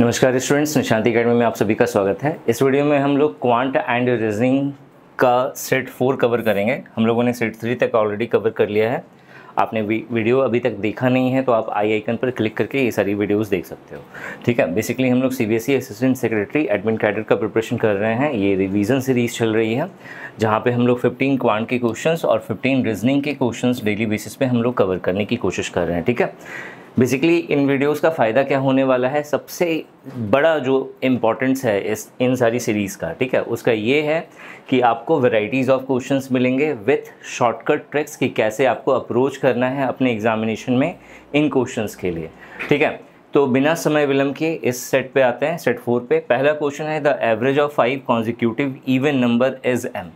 नमस्कार students निशांति academy में आप सभी का स्वागत है इस वीडियो में हम लोग क्वांट एंड रीजनिंग का सेट फोर कवर करेंगे हम लोगों ने सेट थ्री तक ऑलरेडी कवर कर लिया है आपने वीडियो अभी तक देखा नहीं है तो आप आई आइकन पर क्लिक करके ये सारी वीडियोस देख सकते हो ठीक है बेसिकली हम लोग C B S E assistant secretary admin cadre का प्रिपरेशन कर रहे हैं ये रिवीजन सीरीज चल रही है जहाँ पे हम लोग 15 क्वांट के क्वेश्चंस और 15 रीजनिंग के क्वेश्चंस डेली बेसिस पे हम लोग कवर करने की कोशिश कर रहे हैं ठीक है बेसिकली इन वीडियोस का फ़ायदा क्या होने वाला है सबसे बड़ा जो इम्पोर्टेंस है इस इन सारी सीरीज़ का ठीक है उसका ये है कि आपको वेराइटीज़ ऑफ क्वेश्चंस मिलेंगे विथ शॉर्टकट ट्रिक्स कि कैसे आपको अप्रोच करना है अपने एग्जामिनेशन में इन क्वेश्चंस के लिए ठीक है तो बिना समय विलंब के इस सेट पे आते हैं सेट फोर पे पहला क्वेश्चन है the average of five consecutive even number is m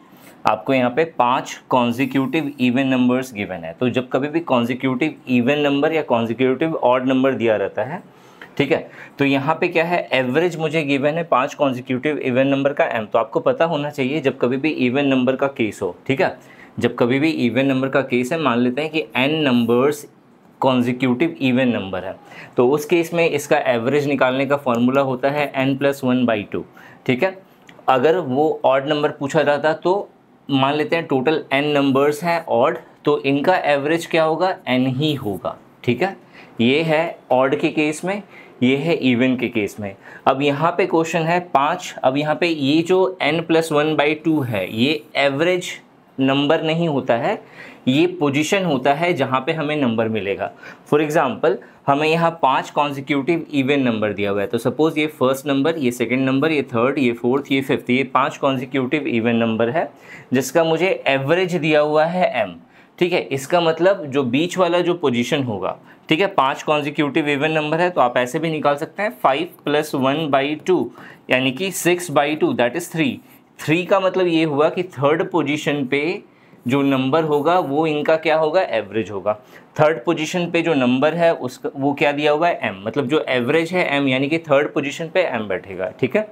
आपको यहाँ पे पांच कॉन्जिक्यूटिव इवन नंबर्स गिवन है तो जब कभी भी कॉन्जिक्यूटिव इवन नंबर या कॉन्जिक्यूटिव ऑड नंबर दिया रहता है ठीक है तो यहाँ पे क्या है एवरेज मुझे गिवन है पांच कॉन्जिक्यूटिव इवन नंबर का एम तो आपको पता होना चाहिए जब कभी भी इवन नंबर का केस हो ठीक है जब कभी भी इवन नंबर का केस है मान लेते हैं कि n numbers consecutive even number है तो उस केस में इसका एवरेज निकालने का फॉर्मूला होता है n plus one by two ठीक है अगर वो ऑड नंबर पूछा जाता तो मान लेते हैं टोटल एन नंबर्स हैं ऑड तो इनका एवरेज क्या होगा एन ही होगा ठीक है ये है ऑड के केस में ये है इवन के केस में अब यहाँ पे क्वेश्चन है पाँच अब यहाँ पे ये जो n plus one by two है ये एवरेज नंबर नहीं होता है ये पोजीशन होता है जहाँ पे हमें नंबर मिलेगा फॉर एग्जांपल हमें यहाँ पांच कॉन्जिक्यूटिव इवेंट नंबर दिया हुआ है तो सपोज़ ये फर्स्ट नंबर ये सेकंड नंबर ये थर्ड ये फोर्थ ये फिफ्थ ये पांच कॉन्जिक्यूटिव इवेंट नंबर है जिसका मुझे एवरेज दिया हुआ है एम ठीक है इसका मतलब जो बीच वाला जो पोजीशन होगा ठीक है पांच कॉन्जिक्यूटिव इवेंट नंबर है तो आप ऐसे भी निकाल सकते हैं five plus one by two यानी कि six by two that is three three का मतलब ये हुआ कि थर्ड पोजीशन पे जो नंबर होगा वो इनका क्या होगा एवरेज होगा थर्ड पोजीशन पे जो नंबर है उसका वो क्या दिया हुआ है एम मतलब जो एवरेज है एम यानी कि थर्ड पोजीशन पे एम बैठेगा ठीक है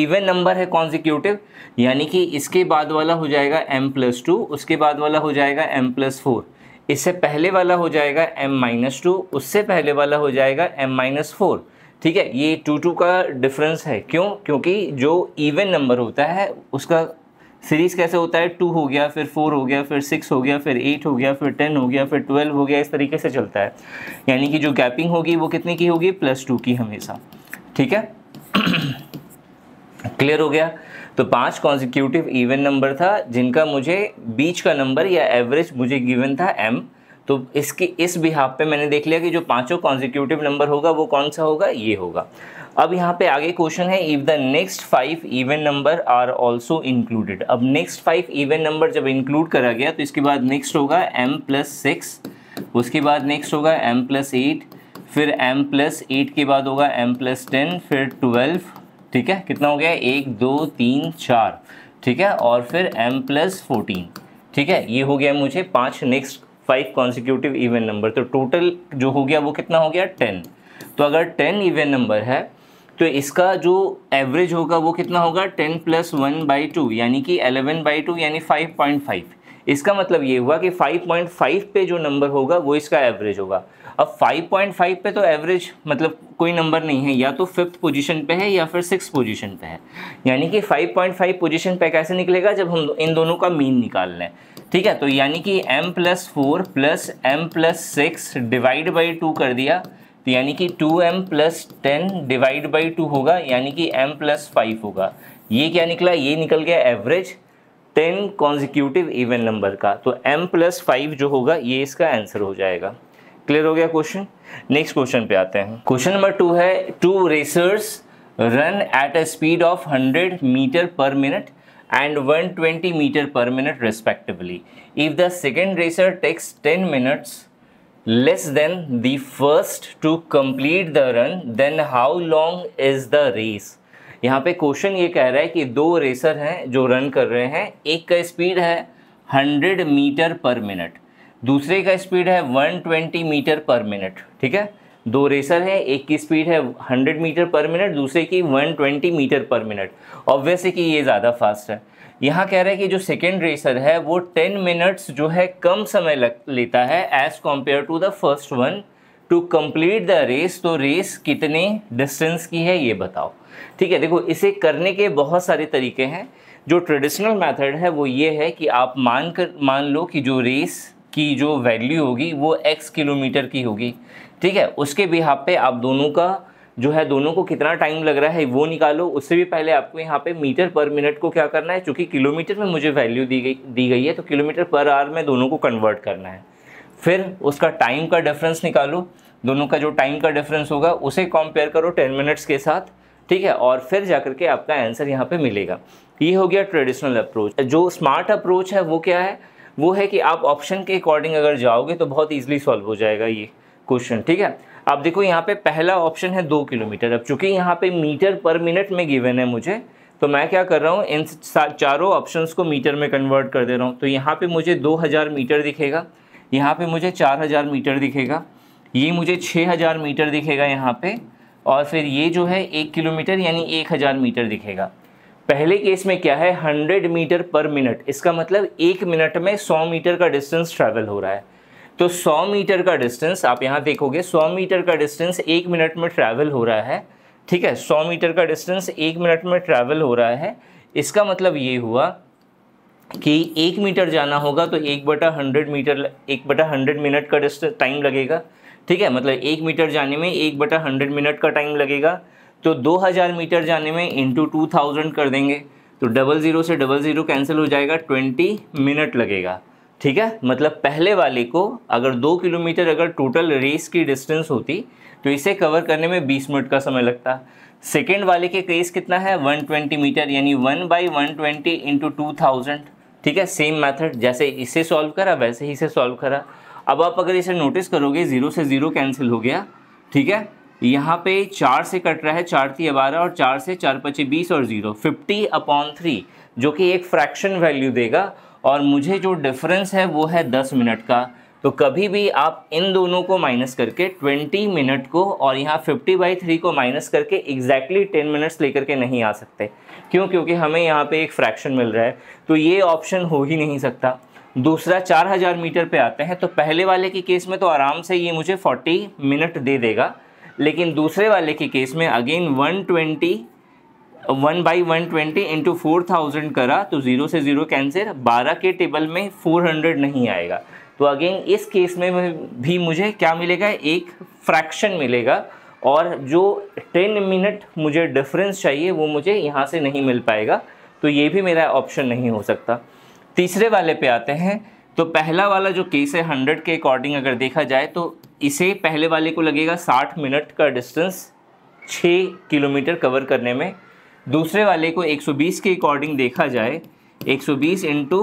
इवन नंबर है कॉन्जिक्यूटिव यानी कि इसके बाद वाला हो जाएगा एम प्लस टू उसके बाद वाला हो जाएगा एम प्लस फोर इससे पहले वाला हो जाएगा एम माइनस टू उससे पहले वाला हो जाएगा एम माइनस फोर ठीक है ये टू टू का डिफरेंस है क्यों क्योंकि जो इवन नंबर होता है उसका सीरीज कैसे होता है टू हो गया फिर फोर हो गया फिर सिक्स हो गया फिर एट हो गया फिर टेन हो गया फिर ट्वेल्व हो गया इस तरीके से चलता है यानी कि जो गैपिंग होगी वो कितने की होगी प्लस टू की हमेशा ठीक है क्लियर हो गया तो पांच कॉन्जिक्यूटिव इवन नंबर था जिनका मुझे बीच का नंबर या एवरेज मुझे गिवन था एम तो इसकी इस बिहाब पे मैंने देख लिया कि जो पांचों कॉन्जिक्यूटिव नंबर होगा वो कौन सा होगा ये होगा अब यहाँ पे आगे क्वेश्चन है if the next five even number are also included अब नेक्स्ट फाइव इवन नंबर जब इंक्लूड करा गया तो इसके बाद नेक्स्ट होगा एम प्लस सिक्स उसके बाद नेक्स्ट होगा एम प्लस एट फिर एम प्लस एट के बाद होगा एम प्लस टेन फिर ट्वेल्व ठीक है कितना हो गया एक दो तीन चार ठीक है और फिर एम प्लस फोर्टीन ठीक है ये हो गया मुझे पांच next five consecutive even number तो टोटल जो हो गया वो कितना हो गया टेन तो अगर टेन इवन नंबर है तो इसका जो एवरेज होगा वो कितना होगा ten plus one by two यानी कि एलेवन बाई टू यानी फाइव पॉइंट फाइव इसका मतलब ये हुआ कि फाइव पॉइंट फाइव पे जो नंबर होगा वो इसका एवरेज होगा अब 5.5 पे तो एवरेज मतलब कोई नंबर नहीं है या तो फिफ्थ पोजीशन पे है या फिर सिक्स पोजीशन पे है यानी कि 5.5 पोजीशन पे कैसे निकलेगा जब हम इन दोनों का मीन निकाल लें ठीक है तो यानी कि m plus four plus m plus six divide by two कर दिया तो यानी कि two m plus ten divide by two होगा यानी कि m प्लस फाइव होगा ये क्या निकला ये निकल गया average ten consecutive even number का तो m प्लस फाइव जो होगा ये इसका आंसर हो जाएगा क्लियर हो गया क्वेश्चन नेक्स्ट क्वेश्चन पे आते हैं क्वेश्चन नंबर टू है two racers run at a speed of hundred metre per minute and one twenty metre per minute respectively if the second racer takes ten minutes less than the first to complete the run then how long is the race यहाँ पे question ये कह रहा है कि दो racer हैं जो रन कर रहे हैं एक का स्पीड है हंड्रेड मीटर पर मिनट दूसरे का स्पीड है 120 मीटर पर मिनट ठीक है दो रेसर हैं एक की स्पीड है 100 मीटर पर मिनट दूसरे की 120 मीटर पर मिनट ऑब्वियस है कि ये ज़्यादा फास्ट है यहाँ कह रहे हैं कि जो सेकेंड रेसर है वो 10 मिनट्स जो है कम समय लग लेता है as compare to the first one to complete the race तो रेस कितने डिस्टेंस की है ये बताओ ठीक है देखो इसे करने के बहुत सारे तरीके हैं जो ट्रेडिशनल मेथड है वो ये है कि आप मान कर मान लो कि जो रेस की जो वैल्यू होगी वो एक्स किलोमीटर की होगी ठीक है उसके भी यहाँ पे आप दोनों का जो है दोनों को कितना टाइम लग रहा है वो निकालो उससे भी पहले आपको यहाँ पे मीटर पर मिनट को क्या करना है चूँकि किलोमीटर में मुझे वैल्यू दी गई दी गई है तो किलोमीटर पर आवर में दोनों को कन्वर्ट करना है फिर उसका टाइम का डिफरेंस निकालो दोनों का जो टाइम का डिफरेंस होगा उसे कंपेयर करो टेन मिनट्स के साथ ठीक है और फिर जा के आपका आंसर यहाँ पर मिलेगा ये हो गया ट्रेडिशनल अप्रोच जो स्मार्ट अप्रोच है वो क्या है वो है कि आप ऑप्शन के अकॉर्डिंग अगर जाओगे तो बहुत ईजिली सॉल्व हो जाएगा ये क्वेश्चन ठीक है आप देखो यहाँ पे पहला ऑप्शन है दो किलोमीटर अब चूंकि यहाँ पे मीटर पर मिनट में गिवन है मुझे तो मैं क्या कर रहा हूँ इन चारों ऑप्शंस को मीटर में कन्वर्ट कर दे रहा हूँ तो यहाँ पे मुझे 2000 मीटर दिखेगा यहाँ पे मुझे 4000 मीटर दिखेगा ये मुझे 6000 मीटर दिखेगा यहाँ पे और फिर ये जो है एक किलोमीटर यानी एक मीटर दिखेगा पहले केस में क्या है 100 मीटर पर मिनट इसका मतलब एक मिनट में 100 मीटर का डिस्टेंस ट्रैवल हो रहा है तो 100 मीटर का डिस्टेंस आप यहाँ देखोगे 100 मीटर का डिस्टेंस एक मिनट में ट्रैवल हो रहा है ठीक है 100 मीटर का डिस्टेंस एक मिनट में ट्रैवल हो रहा है इसका मतलब ये हुआ कि एक मीटर जाना होगा तो एक बटा हंड्रेड मीटर एक बटा हंड्रेड मिनट का डिस्टेंस टाइम लगेगा ठीक है मतलब एक मीटर जाने में एक बटा हंड्रेड मिनट का टाइम लगेगा तो 2000 मीटर जाने में इंटू टू कर देंगे तो डबल ज़ीरो से डबल ज़ीरो कैंसिल हो जाएगा ट्वेंटी मिनट लगेगा ठीक है मतलब पहले वाले को अगर दो किलोमीटर अगर टोटल रेस की डिस्टेंस होती तो इसे कवर करने में बीस मिनट का समय लगता सेकेंड वाले के केस कितना है वन ट्वेंटी मीटर यानी one by one twenty into two thousand ठीक है सेम मेथड जैसे इसे सॉल्व करा वैसे ही इसे सॉल्व करा अब आप अगर इसे नोटिस करोगे ज़ीरो से ज़ीरो कैंसिल हो गया ठीक है यहाँ पे चार से कट रहा है चार थी बारह और चार से चार पचे बीस और ज़ीरो फिफ्टी अपॉन थ्री जो कि एक फ्रैक्शन वैल्यू देगा और मुझे जो डिफरेंस है वो है दस मिनट का तो कभी भी आप इन दोनों को माइनस करके ट्वेंटी मिनट को और यहाँ फिफ्टी बाई थ्री को माइनस करके एग्जैक्टली टेन मिनट्स लेकर के नहीं आ सकते क्यों क्योंकि हमें यहाँ पे एक फ्रैक्शन मिल रहा है तो ये ऑप्शन हो ही नहीं सकता दूसरा चार हज़ार मीटर पे आते हैं तो पहले वाले के केस में तो आराम से ये मुझे फोर्टी मिनट दे देगा लेकिन दूसरे वाले के केस में again one twenty one by one twenty into four thousand करा तो ज़ीरो से ज़ीरो कैंसिल बारह के टेबल में फोर हंड्रेड नहीं आएगा तो अगेन इस केस में भी मुझे क्या मिलेगा एक फ्रैक्शन मिलेगा और जो टेन मिनट मुझे डिफरेंस चाहिए वो मुझे यहाँ से नहीं मिल पाएगा तो ये भी मेरा ऑप्शन नहीं हो सकता तीसरे वाले पे आते हैं तो पहला वाला जो केस है हंड्रेड के अकॉर्डिंग अगर देखा जाए तो इसे पहले वाले को लगेगा साठ मिनट का डिस्टेंस छः किलोमीटर कवर करने में दूसरे वाले को 120 के अकॉर्डिंग देखा जाए 120 into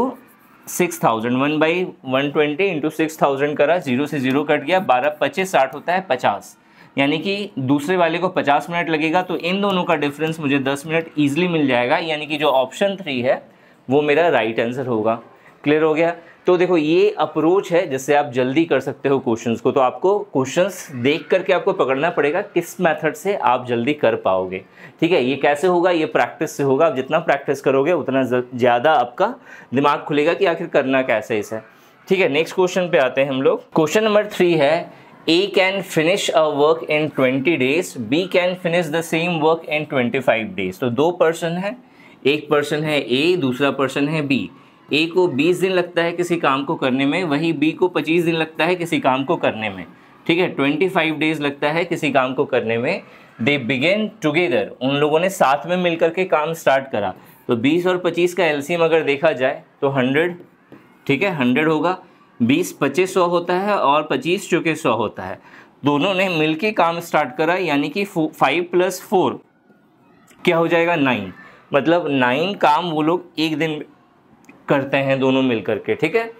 six thousand one by one twenty into six thousand करा जीरो से जीरो कट गया बारह पच्चीस साठ होता है पचास यानी कि दूसरे वाले को पचास मिनट लगेगा तो इन दोनों का डिफरेंस मुझे दस मिनट ईजिली मिल जाएगा यानी कि जो ऑप्शन थ्री है वो मेरा राइट right आंसर होगा क्लियर हो गया तो देखो ये अप्रोच है जिससे आप जल्दी कर सकते हो क्वेश्चंस को तो आपको क्वेश्चंस देख करके आपको पकड़ना पड़ेगा किस मेथड से आप जल्दी कर पाओगे ठीक है ये कैसे होगा ये प्रैक्टिस से होगा आप जितना प्रैक्टिस करोगे उतना ज़्यादा आपका दिमाग खुलेगा कि आखिर करना कैसे इसे ठीक है नेक्स्ट क्वेश्चन पे आते हैं हम लोग क्वेश्चन नंबर थ्री है A can finish a work in twenty days B can finish the same work in twenty days तो दो पर्सन है एक पर्सन है ए दूसरा पर्सन है बी ए को 20 दिन लगता है किसी काम को करने में वहीं बी को 25 दिन लगता है किसी काम को करने में ठीक है 25 डेज लगता है किसी काम को करने में दे बिगेन टुगेदर उन लोगों ने साथ में मिलकर के काम स्टार्ट करा तो 20 और 25 का एलसीएम अगर देखा जाए तो 100 ठीक है 100 होगा 20 पच्चीस सौ होता है और पच्चीस चूँकि सौ होता है दोनों ने मिल काम स्टार्ट करा यानी कि फाइव प्लस फोर क्या हो जाएगा नाइन मतलब नाइन काम वो लोग एक दिन करते हैं दोनों मिलकर के ठीक है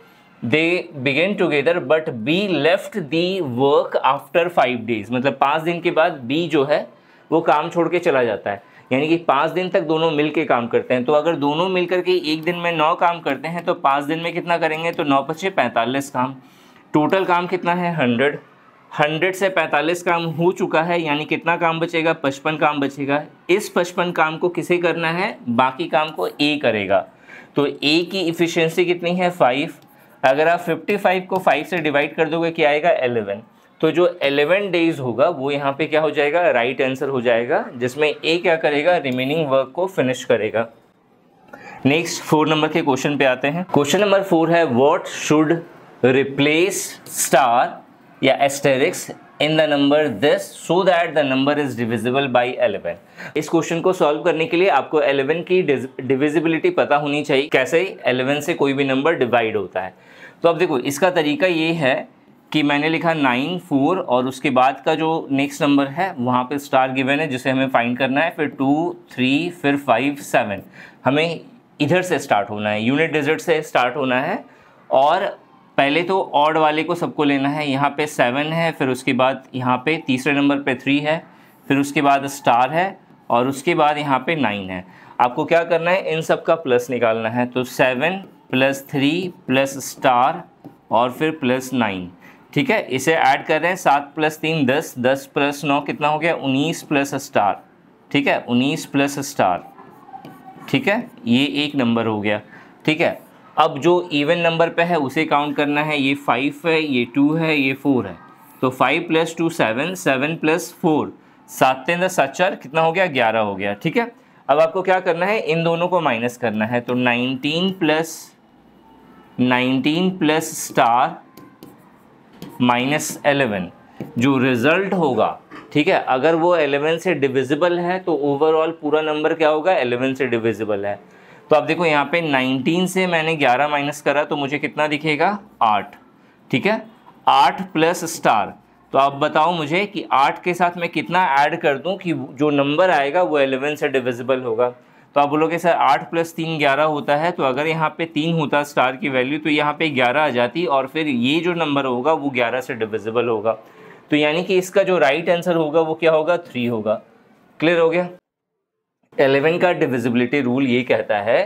they begin together but B left the work after five days मतलब पाँच दिन के बाद बी जो है वो काम छोड़ के चला जाता है यानी कि पाँच दिन तक दोनों मिल के काम करते हैं तो अगर दोनों मिल कर के एक दिन में नौ काम करते हैं तो पाँच दिन में कितना करेंगे तो नौ पचे पैंतालीस काम टोटल काम कितना है हंड्रेड हंड्रेड से पैंतालीस काम हो चुका है यानी कितना काम बचेगा पचपन काम बचेगा इस पचपन काम को किसे करना है बाकी काम को ए करेगा तो ए की इफिशियंसी कितनी है फाइव अगर आप फाइव को फाइव से डिवाइड कर दोगे क्या आएगा एलेवन तो जो एलेवन डेज होगा वो यहाँ पे क्या हो जाएगा राइट right आंसर हो जाएगा जिसमें ए क्या करेगा रिमेनिंग वर्क को फिनिश करेगा नेक्स्ट फोर नंबर के क्वेश्चन पे आते हैं क्वेश्चन नंबर फोर है वॉट शुड रिप्लेस स्टार या asterisks in the number this so that the number is divisible by 11 इस क्वेश्चन को सॉल्व करने के लिए आपको 11 की डिविजिबिलिटी पता होनी चाहिए कैसे 11 से कोई भी नंबर डिवाइड होता है तो अब देखो इसका तरीका ये है कि मैंने लिखा नाइन फोर और उसके बाद का जो नेक्स्ट नंबर है वहाँ पे स्टार गिवन है जिसे हमें फाइंड करना है फिर टू थ्री फिर फाइव सेवन हमें इधर से स्टार्ट होना है यूनिट डिजिट से स्टार्ट होना है और पहले तो ऑड वाले को सबको लेना है यहाँ पे सेवन है फिर उसके बाद यहाँ पे तीसरे नंबर पे थ्री है फिर उसके बाद स्टार है और उसके बाद यहाँ पे नाइन है आपको क्या करना है इन सब का प्लस निकालना है तो seven plus three plus star और फिर प्लस नाइन ठीक है इसे ऐड कर रहे हैं सात प्लस तीन दस दस प्लस नौ कितना हो गया उन्नीस प्लस स्टार ठीक है उन्नीस प्लस स्टार ठीक है ये एक नंबर हो गया ठीक है अब जो इवन नंबर पे है उसे काउंट करना है ये फाइव है ये टू है ये फोर है तो five plus two seven seven plus four सात तीन दस सात चार कितना हो गया ग्यारह हो गया ठीक है अब आपको क्या करना है इन दोनों को माइनस करना है तो nineteen plus nineteen plus star minus eleven जो रिजल्ट होगा ठीक है अगर वो एलेवन से डिविजिबल है तो ओवरऑल पूरा नंबर क्या होगा एलेवन से डिविजिबल है तो आप देखो यहाँ पे 19 से मैंने 11 माइनस करा तो मुझे कितना दिखेगा आठ ठीक है आठ प्लस स्टार तो आप बताओ मुझे कि आठ के साथ मैं कितना ऐड कर दूँ कि जो नंबर आएगा वो 11 से डिविजिबल होगा तो आप बोलोगे सर आठ प्लस तीन ग्यारह होता है तो अगर यहाँ पे तीन होता स्टार की वैल्यू तो यहाँ पे ग्यारह आ जाती और फिर ये जो नंबर होगा वो ग्यारह से डिविजिबल होगा तो यानी कि इसका जो राइट आंसर होगा वो क्या होगा थ्री होगा क्लियर हो गया एलेवन का डिविजिबिलिटी रूल ये कहता है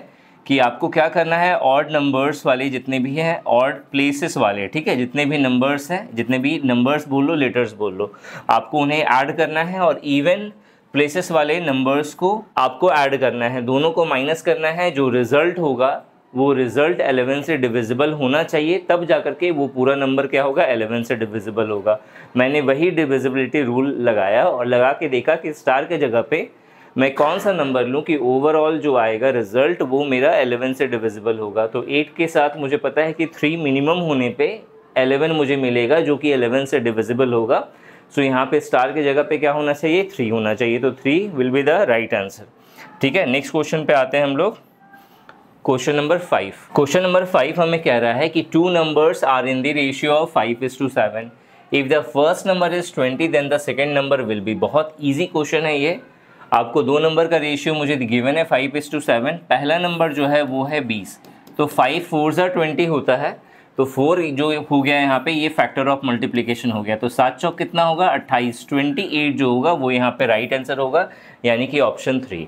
कि आपको क्या करना है ऑड नंबर्स वाले जितने भी हैं ऑड प्लेसेस वाले ठीक है जितने भी नंबर्स हैं जितने भी नंबर्स बोल लो लेटर्स बोल लो आपको उन्हें ऐड करना है और इवन प्लेसेस वाले नंबर्स को आपको ऐड करना है दोनों को माइनस करना है जो रिज़ल्ट होगा वो रिज़ल्ट एलेवन से डिविजिबल होना चाहिए तब जा कर के वो पूरा नंबर क्या होगा एलेवन से डिविजिबल होगा मैंने वही डिविजिबिलिटी रूल लगाया और लगा के देखा कि स्टार के जगह पे मैं कौन सा नंबर लूँ कि ओवरऑल जो आएगा रिजल्ट वो मेरा एलेवन से डिविजिबल होगा तो एट के साथ मुझे पता है कि थ्री मिनिमम होने पर एलेवन मुझे मिलेगा जो कि एलेवन से डिविजिबल होगा सो so, यहाँ पे स्टार की जगह पे क्या होना चाहिए थ्री होना चाहिए तो three will be the right answer ठीक है नेक्स्ट क्वेश्चन पे आते हैं हम लोग question number five question number five हमें कह रहा है कि two numbers are in the ratio of five is to seven if the first number is twenty then the second number will be बहुत ईजी क्वेश्चन है ये आपको दो नंबर का रेशियो मुझे गिवन है फाइव इज टू सेवन पहला number जो है वो है बीस तो फाइव फोर ज़ा ट्वेंटी होता है तो फोर जो हो गया यहाँ पे ये फैक्टर ऑफ मल्टीप्लिकेशन हो गया तो सात चौक कितना होगा अट्ठाईस ट्वेंटी एट जो होगा वो यहाँ पे राइट right आंसर होगा यानी कि ऑप्शन थ्री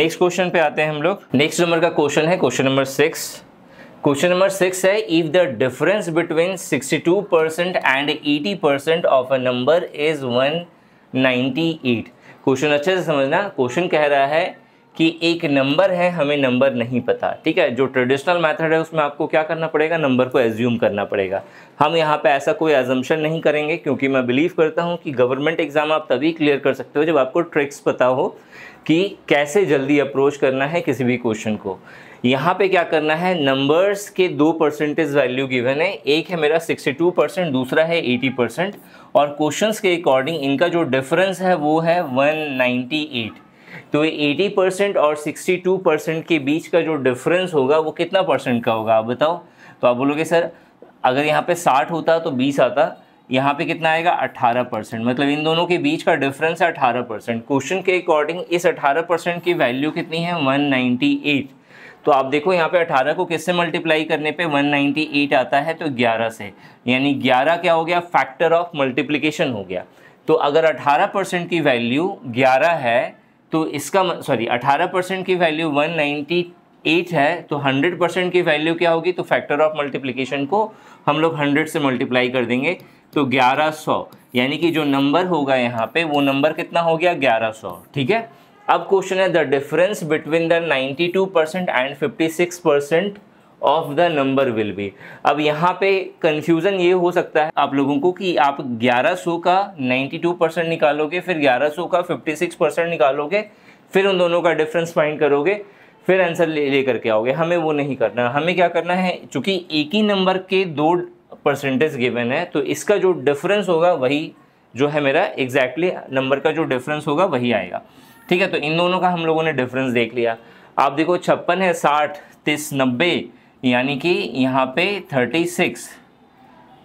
नेक्स्ट क्वेश्चन पे आते हैं हम लोग नेक्स्ट नंबर का क्वेश्चन है question number six question number six है if the difference between sixty two percent and eighty percent of a number is one ninety eight question अच्छे से समझना क्वेश्चन कह रहा है कि एक नंबर है हमें नंबर नहीं पता ठीक है जो ट्रेडिशनल मेथड है उसमें आपको क्या करना पड़ेगा नंबर को एज्यूम करना पड़ेगा हम यहाँ पे ऐसा कोई एजम्पन नहीं करेंगे क्योंकि मैं बिलीव करता हूँ कि गवर्नमेंट एग्ज़ाम आप तभी क्लियर कर सकते हो जब आपको ट्रिक्स पता हो कि कैसे जल्दी अप्रोच करना है किसी भी क्वेश्चन को यहाँ पे क्या करना है नंबर्स के दो परसेंटेज वैल्यू गिवन है एक है मेरा 62 परसेंट दूसरा है 80 परसेंट और क्वेश्चंस के अकॉर्डिंग इनका जो डिफरेंस है वो है 198 तो 80 परसेंट और 62 परसेंट के बीच का जो डिफरेंस होगा वो कितना परसेंट का होगा आप बताओ तो आप बोलोगे सर अगर यहाँ पे 60 होता तो बीस आता यहाँ पे कितना आएगा 18 परसेंट मतलब इन दोनों के बीच का डिफरेंस है 18 परसेंट क्वेश्चन के अकॉर्डिंग इस 18 परसेंट की वैल्यू कितनी है 198 तो आप देखो यहाँ पे 18 को किससे मल्टीप्लाई करने पे 198 आता है तो 11 से यानी 11 क्या हो गया फैक्टर ऑफ मल्टीप्लीकेशन हो गया तो अगर 18 परसेंट की वैल्यू 11 है तो इसका सॉरी 18 परसेंट की वैल्यू 198 है तो 100 परसेंट की वैल्यू क्या होगी तो फैक्टर ऑफ मल्टीप्लीकेशन को हम लोग हंड्रेड से मल्टीप्लाई कर देंगे तो ग्यारह यानी कि जो नंबर होगा यहाँ पर वो नंबर कितना हो गया ग्यारह ठीक है अब क्वेश्चन है the difference between the 92 percent and 56 percent of the number will be अब यहाँ पे कन्फ्यूज़न ये हो सकता है आप लोगों को कि आप 1100 का 92 परसेंट निकालोगे फिर 1100 का 56 परसेंट निकालोगे फिर उन दोनों का डिफरेंस फाइंड करोगे फिर आंसर ले ले करके आओगे हमें वो नहीं करना हमें क्या करना है चूँकि एक ही नंबर के दो परसेंटेज गिवन है तो इसका जो डिफरेंस होगा वही जो है मेरा एग्जैक्टली exactly नंबर का जो डिफरेंस होगा वही आएगा ठीक है तो इन दोनों का हम लोगों ने डिफरेंस देख लिया आप देखो छप्पन है साठ तीस नब्बे यानी कि यहाँ पे थर्टी सिक्स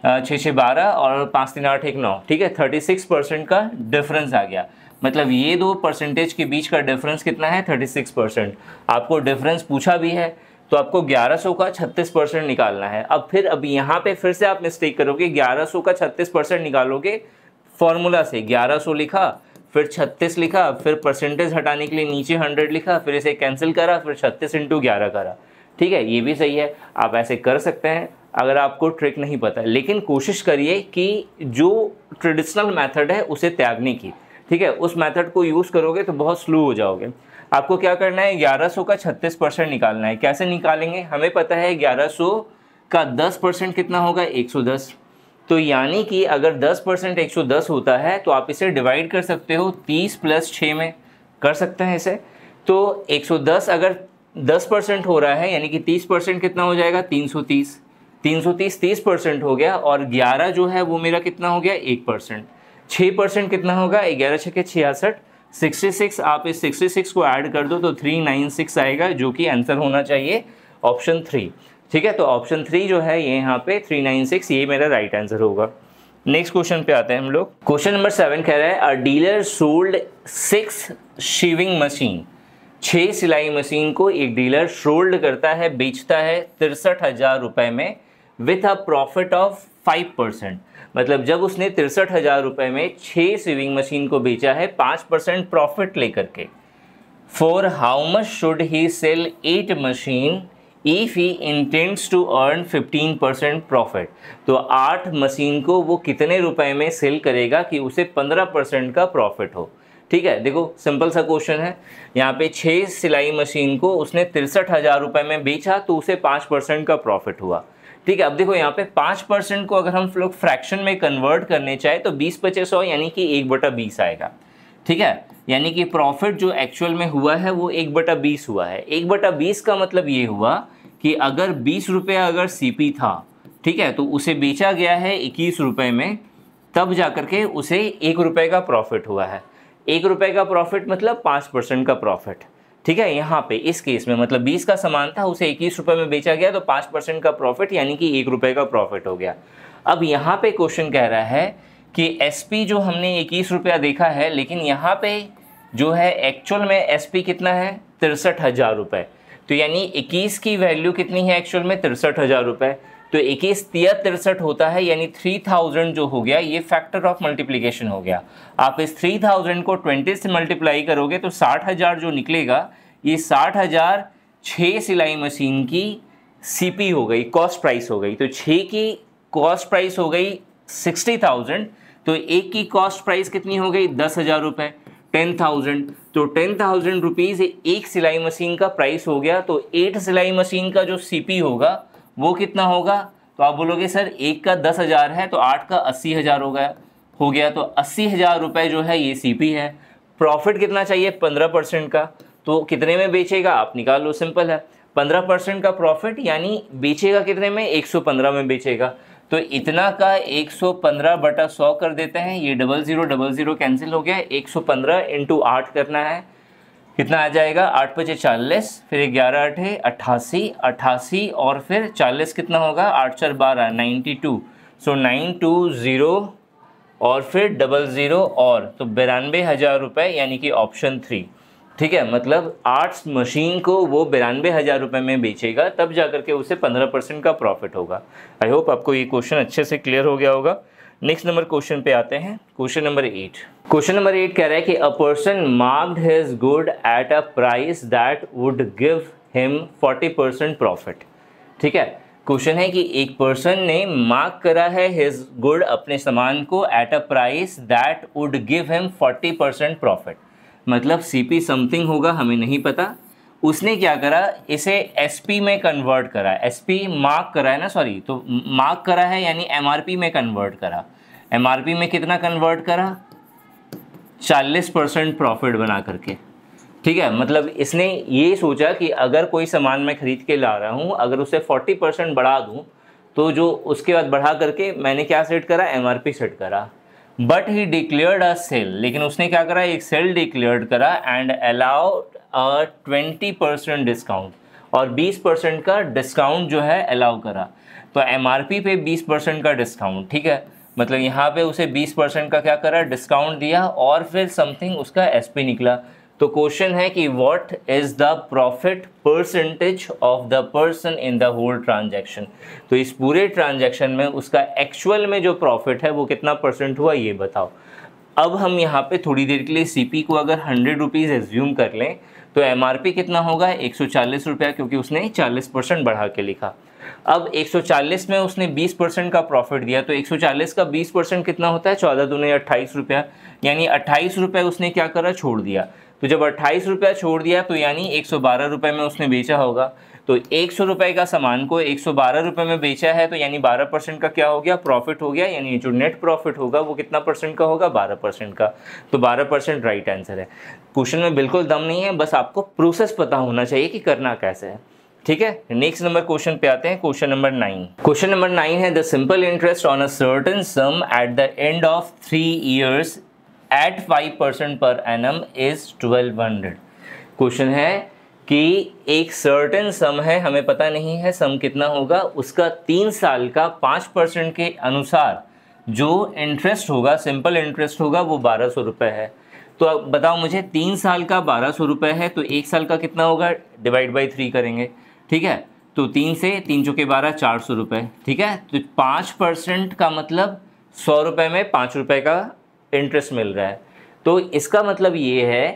छः छः बारह और पाँच तीन आठ एक नौ ठीक है थर्टी सिक्स परसेंट का डिफरेंस आ गया मतलब ये दो परसेंटेज के बीच का डिफरेंस कितना है थर्टी सिक्स परसेंट आपको डिफरेंस पूछा भी है तो आपको 1100 का 36 परसेंट निकालना है अब फिर अब यहाँ पे फिर से आप मिस्टेक करोगे 1100 का 36 परसेंट निकालोगे फॉर्मूला से 1100 लिखा फिर छत्तीस लिखा फिर परसेंटेज हटाने के लिए नीचे हंड्रेड लिखा फिर इसे कैंसिल करा फिर छत्तीस इंटू ग्यारह करा ठीक है ये भी सही है आप ऐसे कर सकते हैं अगर आपको ट्रिक नहीं पता लेकिन कोशिश करिए कि जो ट्रेडिशनल मैथड है उसे त्यागने की ठीक है उस मैथड को यूज़ करोगे तो बहुत स्लो हो जाओगे आपको क्या करना है 1100 का 36 परसेंट निकालना है कैसे निकालेंगे हमें पता है 1100 का 10 परसेंट कितना होगा 110 तो यानी कि अगर 10 परसेंट एक होता है तो आप इसे डिवाइड कर सकते हो 30 प्लस छः में कर सकते हैं इसे तो 110 अगर 10 परसेंट हो रहा है यानी कि 30 परसेंट कितना हो जाएगा 330 330 30 परसेंट हो गया और 11 जो है वो मेरा कितना हो गया एक परसेंट छः परसेंट कितना होगा ग्यारह छः छियासठ सिक्सटी सिक्स आप इस सिक्सटी सिक्स को ऐड कर दो तो थ्री नाइन सिक्स आएगा जो कि आंसर होना चाहिए ऑप्शन थ्री ठीक है तो ऑप्शन थ्री जो है ये यहाँ पे थ्री नाइन सिक्स ये मेरा राइट आंसर होगा नेक्स्ट क्वेश्चन पे आते हैं हम लोग क्वेश्चन नंबर सेवन कह रहा है a dealer sold six sewing machine छह सिलाई मशीन को एक डीलर सोल्ड करता है बेचता है तिरसठ हज़ार रुपए में with a profit of five percent मतलब जब उसने तिरसठ हज़ार रुपए में छह सिविंग मशीन को बेचा है पांच परसेंट प्रॉफिट लेकर के for how much should he sell at machine if he intends to earn 15 percent profit तो आठ मशीन को वो कितने रुपए में सेल करेगा कि उसे 15 परसेंट का प्रॉफिट हो ठीक है देखो सिंपल सा क्वेश्चन है यहाँ पे छः सिलाई मशीन को उसने तिरसठ हज़ार रुपये में बेचा तो उसे पाँच परसेंट का प्रॉफिट हुआ ठीक है अब देखो यहाँ पे पाँच परसेंट को अगर हम लोग फ्रैक्शन में कन्वर्ट करने चाहे तो बीस पच्चीस सौ यानी कि एक बटा बीस आएगा ठीक है यानी कि प्रॉफिट जो एक्चुअल में हुआ है वो एक बटा बीस हुआ है एक बटा बीस का मतलब ये हुआ कि अगर बीस रुपया अगर सी था ठीक है तो उसे बेचा गया है इक्कीस रुपये में तब जा कर के उसे एक रुपये का प्रॉफिट हुआ है एक रुपये का प्रॉफिट मतलब पाँच परसेंट का प्रॉफिट ठीक है यहाँ पे इस केस में मतलब बीस का सामान था उसे इक्कीस रुपये में बेचा गया तो पाँच परसेंट का प्रॉफिट यानी कि एक रुपये का प्रॉफिट हो गया अब यहाँ पे क्वेश्चन कह रहा है कि एसपी जो हमने इक्कीस रुपया देखा है लेकिन यहाँ पे जो है एक्चुअल में एसपी कितना है तिरसठ हज़ार रुपये तो यानी इक्कीस की वैल्यू कितनी है एक्चुअल में तिरसठ हज़ार रुपये तो इक्कीस तिया तिरसठ होता है यानी थ्री थाउजेंड जो हो गया ये फैक्टर ऑफ मल्टीप्लीकेशन हो गया आप इस थ्री थाउजेंड को ट्वेंटी से मल्टीप्लाई करोगे तो साठ हज़ार जो निकलेगा ये साठ हज़ार छः सिलाई मशीन की सी हो गई कॉस्ट प्राइस हो गई तो छः की कॉस्ट प्राइस हो गई सिक्सटी थाउजेंड तो एक की कॉस्ट प्राइस कितनी हो गई दस हज़ार रुपये टेन थाउजेंड तो टेन थाउजेंड रुपीज़ एक सिलाई मशीन का प्राइस हो गया तो एट सिलाई मशीन का जो सीपी होगा वो कितना होगा तो आप बोलोगे सर एक का दस हज़ार है तो आठ का अस्सी हज़ार हो गया हो गया तो अस्सी हज़ार रुपये जो है ये सीपी है प्रॉफिट कितना चाहिए पंद्रह परसेंट का तो कितने में बेचेगा आप निकाल लो सिंपल है पंद्रह परसेंट का प्रॉफिट यानी बेचेगा कितने में एक सौ पंद्रह में बेचेगा तो इतना का 115 सौ पंद्रह बटा सौ कर देते हैं ये double zero double zero cancel हो गया 115 सौ पंद्रह इंटू आठ करना है कितना आ जाएगा आठ पचे चालीस फिर ग्यारह अठे अट्ठासी अट्ठासी और फिर चालीस कितना होगा आठ चार बारह ninety two so nine two zero और फिर डबल ज़ीरो और तो बिरानवे हज़ार रुपये यानी कि ऑप्शन थ्री ठीक है मतलब आर्ट्स मशीन को वो बिरानवे हज़ार रुपये में बेचेगा तब जा करके उसे पंद्रह परसेंट का प्रॉफिट होगा आई होप आपको ये क्वेश्चन अच्छे से क्लियर हो गया होगा नेक्स्ट नंबर क्वेश्चन पे आते हैं question number eight question number eight कह रहा है कि a person marked his good at a price that would give him forty percent profit ठीक है क्वेश्चन है कि एक पर्सन ने मार्क करा है हिज गुड अपने सामान को at a price that would give him forty percent profit मतलब सी पी समथिंग होगा हमें नहीं पता उसने क्या करा इसे एस पी में कन्वर्ट करा एस पी मार्क करा है ना सॉरी तो मार्क करा है यानी एम आर पी में कन्वर्ट करा एम आर पी में कितना कन्वर्ट करा चालीस परसेंट प्रॉफिट बना करके ठीक है मतलब इसने ये सोचा कि अगर कोई सामान मैं खरीद के ला रहा हूँ अगर उसे फोर्टी परसेंट बढ़ा दूँ तो जो उसके बाद बढ़ा करके मैंने क्या सेट करा एम आर पी सेट करा but he declared a sale लेकिन उसने क्या करा एक सेल डिक्लेयर्ड करा and allowed a twenty percent discount और बीस परसेंट का डिस्काउंट जो है अलाउ करा तो एम पे बीस परसेंट का डिस्काउंट ठीक है मतलब यहाँ पे उसे बीस परसेंट का क्या करा डिस्काउंट दिया और फिर समथिंग उसका पी निकला तो क्वेश्चन है कि what is the profit percentage of the person in the whole transaction तो इस पूरे ट्रांजैक्शन में उसका एक्चुअल में जो प्रॉफिट है वो कितना परसेंट हुआ ये बताओ अब हम यहाँ पे थोड़ी देर के लिए सीपी को अगर हंड्रेड रुपीज़ एज्यूम कर लें तो एमआरपी कितना होगा एक सौ चालीस रुपया क्योंकि उसने चालीस परसेंट बढ़ा के लिखा अब 140 में उसने 20 परसेंट का प्रॉफिट दिया तो 140 का 20 परसेंट कितना होता है चौदह दोनों अट्ठाईस रुपया यानी अट्ठाईस रुपये उसने क्या करा छोड़ दिया तो जब अट्ठाईस रुपया छोड़ दिया तो यानी एक सौ बारह रुपये में उसने बेचा होगा तो एक सौ रुपये का सामान को एक सौ बारह रुपये में बेचा है तो यानी बारह परसेंट का क्या हो गया प्रॉफिट हो गया यानी जो नेट प्रॉफिट होगा वो कितना परसेंट का होगा बारह परसेंट का तो बारह परसेंट राइट आंसर है क्वेश्चन में बिल्कुल दम नहीं है बस आपको प्रोसेस पता होना चाहिए कि करना कैसे है ठीक है नेक्स्ट नंबर क्वेश्चन पे आते हैं question number nine question number nine है the simple interest on a certain sum at the end of three years at five percent per annum is twelve hundred question है कि एक certain सम है हमें पता नहीं है सम कितना होगा उसका तीन साल का पाँच परसेंट के अनुसार जो इंटरेस्ट होगा सिंपल इंटरेस्ट होगा वो बारह सौ रुपये है तो अब बताओ मुझे तीन साल का बारह सौ रुपये है तो एक साल का कितना होगा डिवाइड बाई थ्री करेंगे ठीक है तो तीन से तीन चौके बारह चार सौ रुपये ठीक है तो पाँच परसेंट का मतलब सौ रुपये में पाँच रुपये का इंटरेस्ट मिल रहा है तो इसका मतलब ये है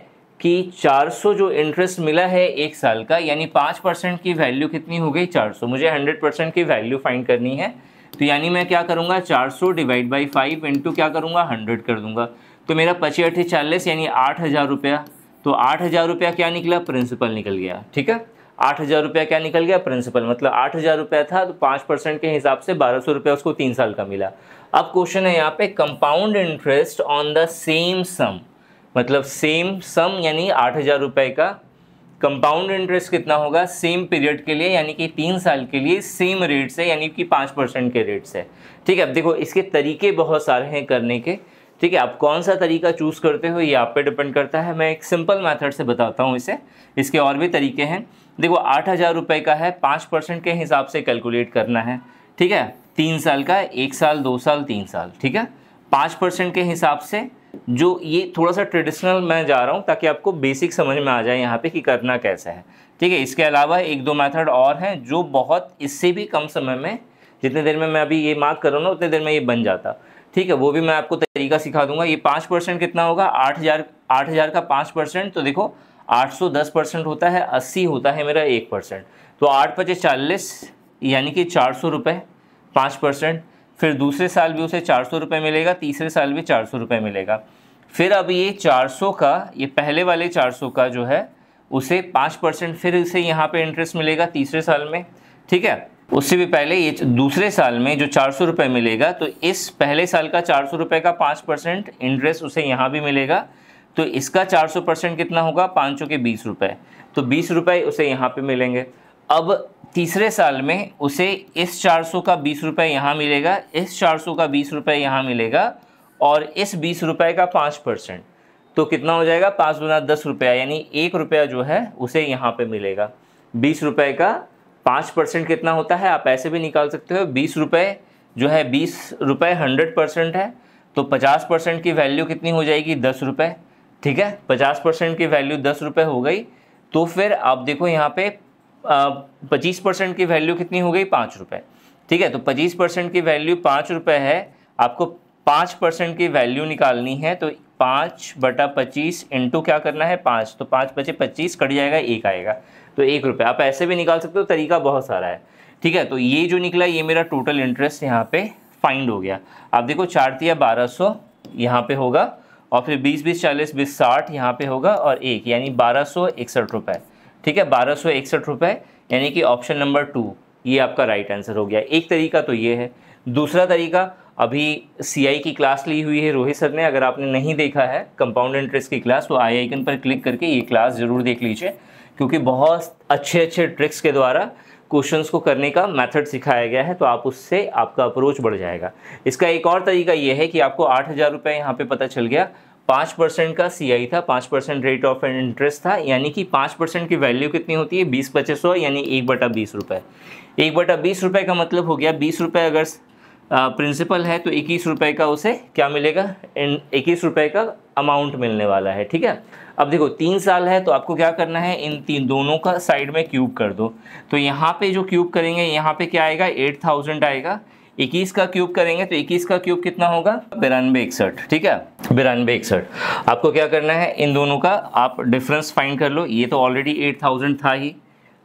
कि 400 जो इंटरेस्ट मिला है एक साल का यानी पाँच परसेंट की वैल्यू कितनी हो गई 400 मुझे 100 परसेंट की वैल्यू फाइंड करनी है तो यानी मैं क्या करूँगा 400 डिवाइड बाई फाइव इंटू क्या करूँगा 100 कर दूँगा तो मेरा पची अठी चालीस यानी आठ हज़ार रुपया तो आठ हज़ार रुपया क्या निकला प्रिंसिपल निकल गया ठीक है आठ हज़ार रुपया क्या निकल गया प्रिंसिपल मतलब आठ हज़ार रुपया था तो पाँच परसेंट के हिसाब से बारह सौ रुपया उसको तीन साल का मिला अब क्वेश्चन है यहाँ पे compound interest on the same sum मतलब सेम सम यानी आठ हज़ार रुपये का कंपाउंड इंटरेस्ट कितना होगा सेम पीरियड के लिए यानी कि तीन साल के लिए सेम रेट से यानी कि पाँच परसेंट के रेट से ठीक है अब देखो इसके तरीके बहुत सारे हैं करने के ठीक है आप कौन सा तरीका चूज़ करते हो ये आप पे डिपेंड करता है मैं एक सिंपल मेथड से बताता हूँ इसे इसके और भी तरीके हैं देखो आठ हज़ार रुपये का है पाँच परसेंट के हिसाब से कैलकुलेट करना है ठीक है तीन साल का एक साल दो साल तीन साल ठीक है पाँच परसेंट के हिसाब से जो ये थोड़ा सा ट्रेडिशनल मैं जा रहा हूँ ताकि आपको बेसिक समझ में आ जाए यहाँ पे कि करना कैसा है ठीक है इसके अलावा एक दो मेथड और हैं जो बहुत इससे भी कम समय में जितने देर में मैं अभी ये मार्क कर रहा हूँ ना उतने देर में ये बन जाता ठीक है वो भी मैं आपको तरीका सिखा दूंगा ये पाँच परसेंट कितना होगा आठ हज़ार आठ हज़ार का पाँच परसेंट तो देखो आठ सौ दस परसेंट होता है अस्सी होता है मेरा एक परसेंट तो आठ पचे चालीस यानी कि चार सौ रुपये पाँच परसेंट फिर दूसरे साल भी उसे चार सौ रुपये मिलेगा तीसरे साल भी चार सौ रुपये मिलेगा फिर अब ये चार सौ का ये पहले वाले चार सौ का जो है उसे पाँच परसेंट फिर उसे यहाँ पे इंटरेस्ट मिलेगा तीसरे साल में ठीक है उससे भी पहले ये दूसरे साल में जो चार सौ रुपये मिलेगा तो इस पहले साल का चार सौ रुपये का पाँच परसेंट इंटरेस्ट उसे यहाँ भी मिलेगा तो इसका चार सौ परसेंट कितना होगा पाँच सौ के बीस रुपये तो बीस रुपये उसे यहाँ पे मिलेंगे अब तीसरे साल में उसे इस चार सौ का बीस रुपये यहाँ मिलेगा इस चार सौ का बीस रुपये यहाँ मिलेगा और इस बीस रुपये का पाँच परसेंट तो कितना हो जाएगा पाँच गुना दस रुपया यानी एक रुपया जो है उसे यहाँ पे मिलेगा बीस रुपये का पाँच परसेंट कितना होता है आप ऐसे भी निकाल सकते हो बीस रुपये जो है बीस रुपये हंड्रेड परसेंट है तो पचास परसेंट की वैल्यू कितनी हो जाएगी दस रुपये ठीक है पचास परसेंट की वैल्यू दस रुपये हो गई तो फिर आप देखो यहाँ पे पच्चीस परसेंट की वैल्यू कितनी हो गई पाँच रुपये ठीक है तो पच्चीस परसेंट की वैल्यू पाँच रुपये है आपको पाँच परसेंट की वैल्यू निकालनी है तो पाँच बटा पच्चीस इंटू क्या करना है पाँच तो पाँच बचे पच्चीस कट जाएगा एक आएगा तो एक रुपये आप ऐसे भी निकाल सकते हो तरीका बहुत सारा है ठीक है तो ये जो निकला ये मेरा टोटल इंटरेस्ट यहाँ पे फाइंड हो गया आप देखो चार दिया बारह सौ यहाँ पे होगा और फिर बीस बीस चालीस बीस साठ यहाँ पे होगा और एक यानी बारह सौ इकसठ रुपये ठीक है बारह सौ इकसठ रुपये यानी कि ऑप्शन नंबर टू ये आपका राइट आंसर हो गया एक तरीका तो ये है दूसरा तरीका अभी सीआई की क्लास ली हुई है रोहित सर ने अगर आपने नहीं देखा है कंपाउंड इंटरेस्ट की क्लास तो आई आइकन पर क्लिक करके ये क्लास ज़रूर देख लीजिए क्योंकि बहुत अच्छे अच्छे ट्रिक्स के द्वारा क्वेश्चंस को करने का मेथड सिखाया गया है तो आप उससे आपका अप्रोच बढ़ जाएगा इसका एक और तरीका ये है कि आपको आठ हज़ार रुपये यहाँ पर पता चल गया पाँच परसेंट का सीआई था पाँच परसेंट रेट ऑफ इंटरेस्ट था यानी कि पाँच परसेंट की वैल्यू कितनी होती है बीस पच्चीस सौ यानी एक बटा बीस रुपये एक बटा बीस रुपये का मतलब हो गया बीस रुपये अगर प्रिंसिपल है तो इक्कीस रुपये का उसे क्या मिलेगा इक्कीस रुपये का अमाउंट मिलने वाला है ठीक है अब देखो तीन साल है तो आपको क्या करना है इन तीन दोनों का साइड में क्यूब कर दो तो यहाँ पे जो क्यूब करेंगे यहाँ पे क्या आएगा एट थाउजेंड आएगा इक्कीस का क्यूब करेंगे तो इक्कीस का क्यूब कितना होगा बिरानवे इकसठ ठीक है बिरानवे इकसठ आपको क्या करना है इन दोनों का आप डिफरेंस फाइंड कर लो ये तो ऑलरेडी एट थाउजेंड था ही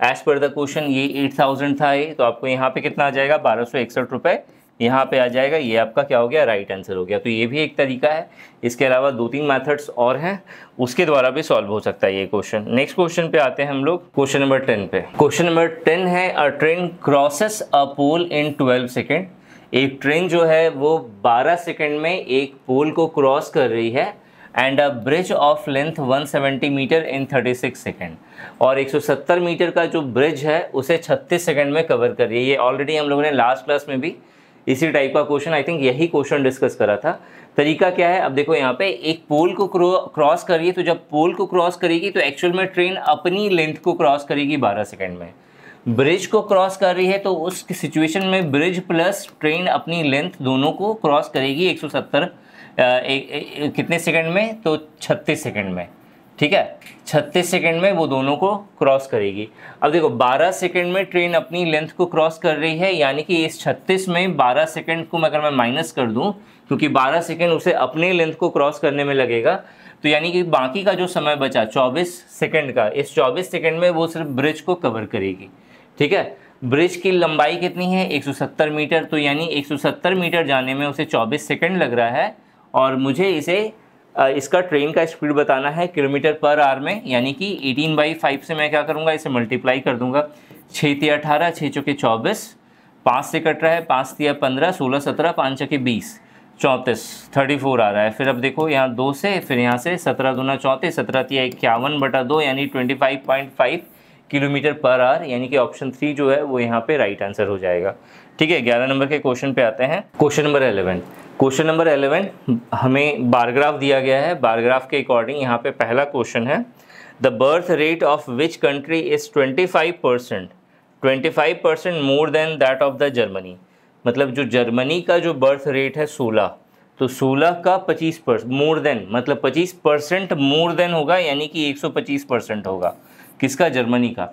एज पर द क्वेश्चन ये एट थाउजेंड था ही तो आपको यहाँ पे कितना आ जाएगा बारह सौ इकसठ रुपये यहाँ पे आ जाएगा ये आपका क्या हो गया राइट आंसर हो गया तो ये भी एक तरीका है इसके अलावा दो तीन मेथड्स और हैं उसके द्वारा भी सॉल्व हो सकता है ये क्वेश्चन नेक्स्ट क्वेश्चन पे आते हैं हम लोग क्वेश्चन नंबर टेन पे क्वेश्चन नंबर टेन है a train crosses a pole in twelve second एक ट्रेन जो है वो 12 सेकंड में एक पोल को क्रॉस कर रही है and a bridge of length 170 metre in 36 second और 170 मीटर का जो ब्रिज है उसे 36 सेकंड में कवर कर रही है ये ऑलरेडी हम लोगों ने लास्ट क्लास में भी इसी टाइप का क्वेश्चन आई थिंक यही क्वेश्चन डिस्कस करा था तरीका क्या है अब देखो यहाँ पे एक पोल को क्रॉस करिए तो जब पोल को क्रॉस करेगी तो एक्चुअल में ट्रेन अपनी लेंथ को क्रॉस करेगी 12 सेकंड में ब्रिज को क्रॉस कर रही है तो उस सिचुएशन में ब्रिज प्लस ट्रेन अपनी लेंथ दोनों को क्रॉस करेगी 170 सौ कितने सेकंड में तो 36 सेकंड में ठीक है 36 सेकंड में वो दोनों को क्रॉस करेगी अब देखो 12 सेकंड में ट्रेन अपनी लेंथ को क्रॉस कर रही है यानी कि इस 36 में 12 सेकंड को अगर मैं माइनस कर दूं क्योंकि 12 सेकंड उसे अपने लेंथ को क्रॉस करने में लगेगा तो यानी कि बाकी का जो समय बचा 24 सेकंड का इस 24 सेकंड में वो सिर्फ ब्रिज को कवर करेगी ठीक है ब्रिज की लंबाई कितनी है 170 मीटर तो यानी 170 मीटर जाने में उसे 24 सेकंड लग रहा है और मुझे इसे इसका ट्रेन का स्पीड बताना है किलोमीटर पर आवर में यानी कि 18 बाई फाइव से मैं क्या करूँगा इसे मल्टीप्लाई कर दूंगा छः तिया अठारह छः चौके चौबीस पाँच से कट रहा है पाँच तिया पंद्रह सोलह सत्रह पाँच चौके बीस चौंतीस थर्टी फोर आ रहा है फिर अब देखो यहाँ दो से फिर यहाँ से सत्रह दूना चौंतीस सत्रह तिया इक्यावन बटा दो यानी twenty five point five kilometre per hour यानी कि ऑप्शन थ्री जो है वो यहाँ पे राइट आंसर हो जाएगा ठीक है ग्यारह नंबर के क्वेश्चन पे आते हैं question number eleven question number eleven हमें बारग्राफ दिया गया है बारग्राफ के अकॉर्डिंग यहाँ पे पहला क्वेश्चन है the birth rate of which country is twenty five percent twenty five percent more than that of the Germany मतलब जो जर्मनी का जो बर्थ रेट है सोलह तो 16 का 25 परसेंट मोर देन मतलब 25 परसेंट मोर देन होगा यानी कि 125 परसेंट होगा किसका जर्मनी का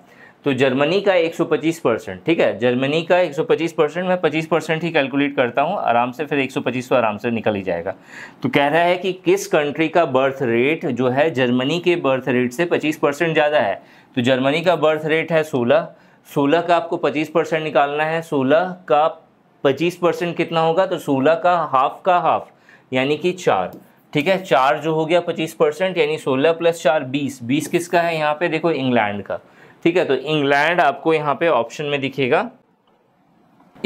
तो जर्मनी का 125 परसेंट ठीक है जर्मनी का 125 परसेंट मैं 25 परसेंट ही कैलकुलेट करता हूँ आराम से फिर 125 तो आराम से निकल ही जाएगा तो कह रहा है कि किस कंट्री का बर्थ रेट जो है जर्मनी के बर्थ रेट से 25 परसेंट ज़्यादा है तो जर्मनी का बर्थ रेट है 16 16 का आपको 25 परसेंट निकालना है सोलह का पच्चीस परसेंट कितना होगा तो सोलह का हाफ का हाफ यानी कि चार ठीक है चार जो हो गया पच्चीस परसेंट यानी सोलह प्लस चार बीस बीस किसका है यहाँ पे देखो इंग्लैंड का ठीक है तो इंग्लैंड आपको यहाँ पे ऑप्शन में दिखेगा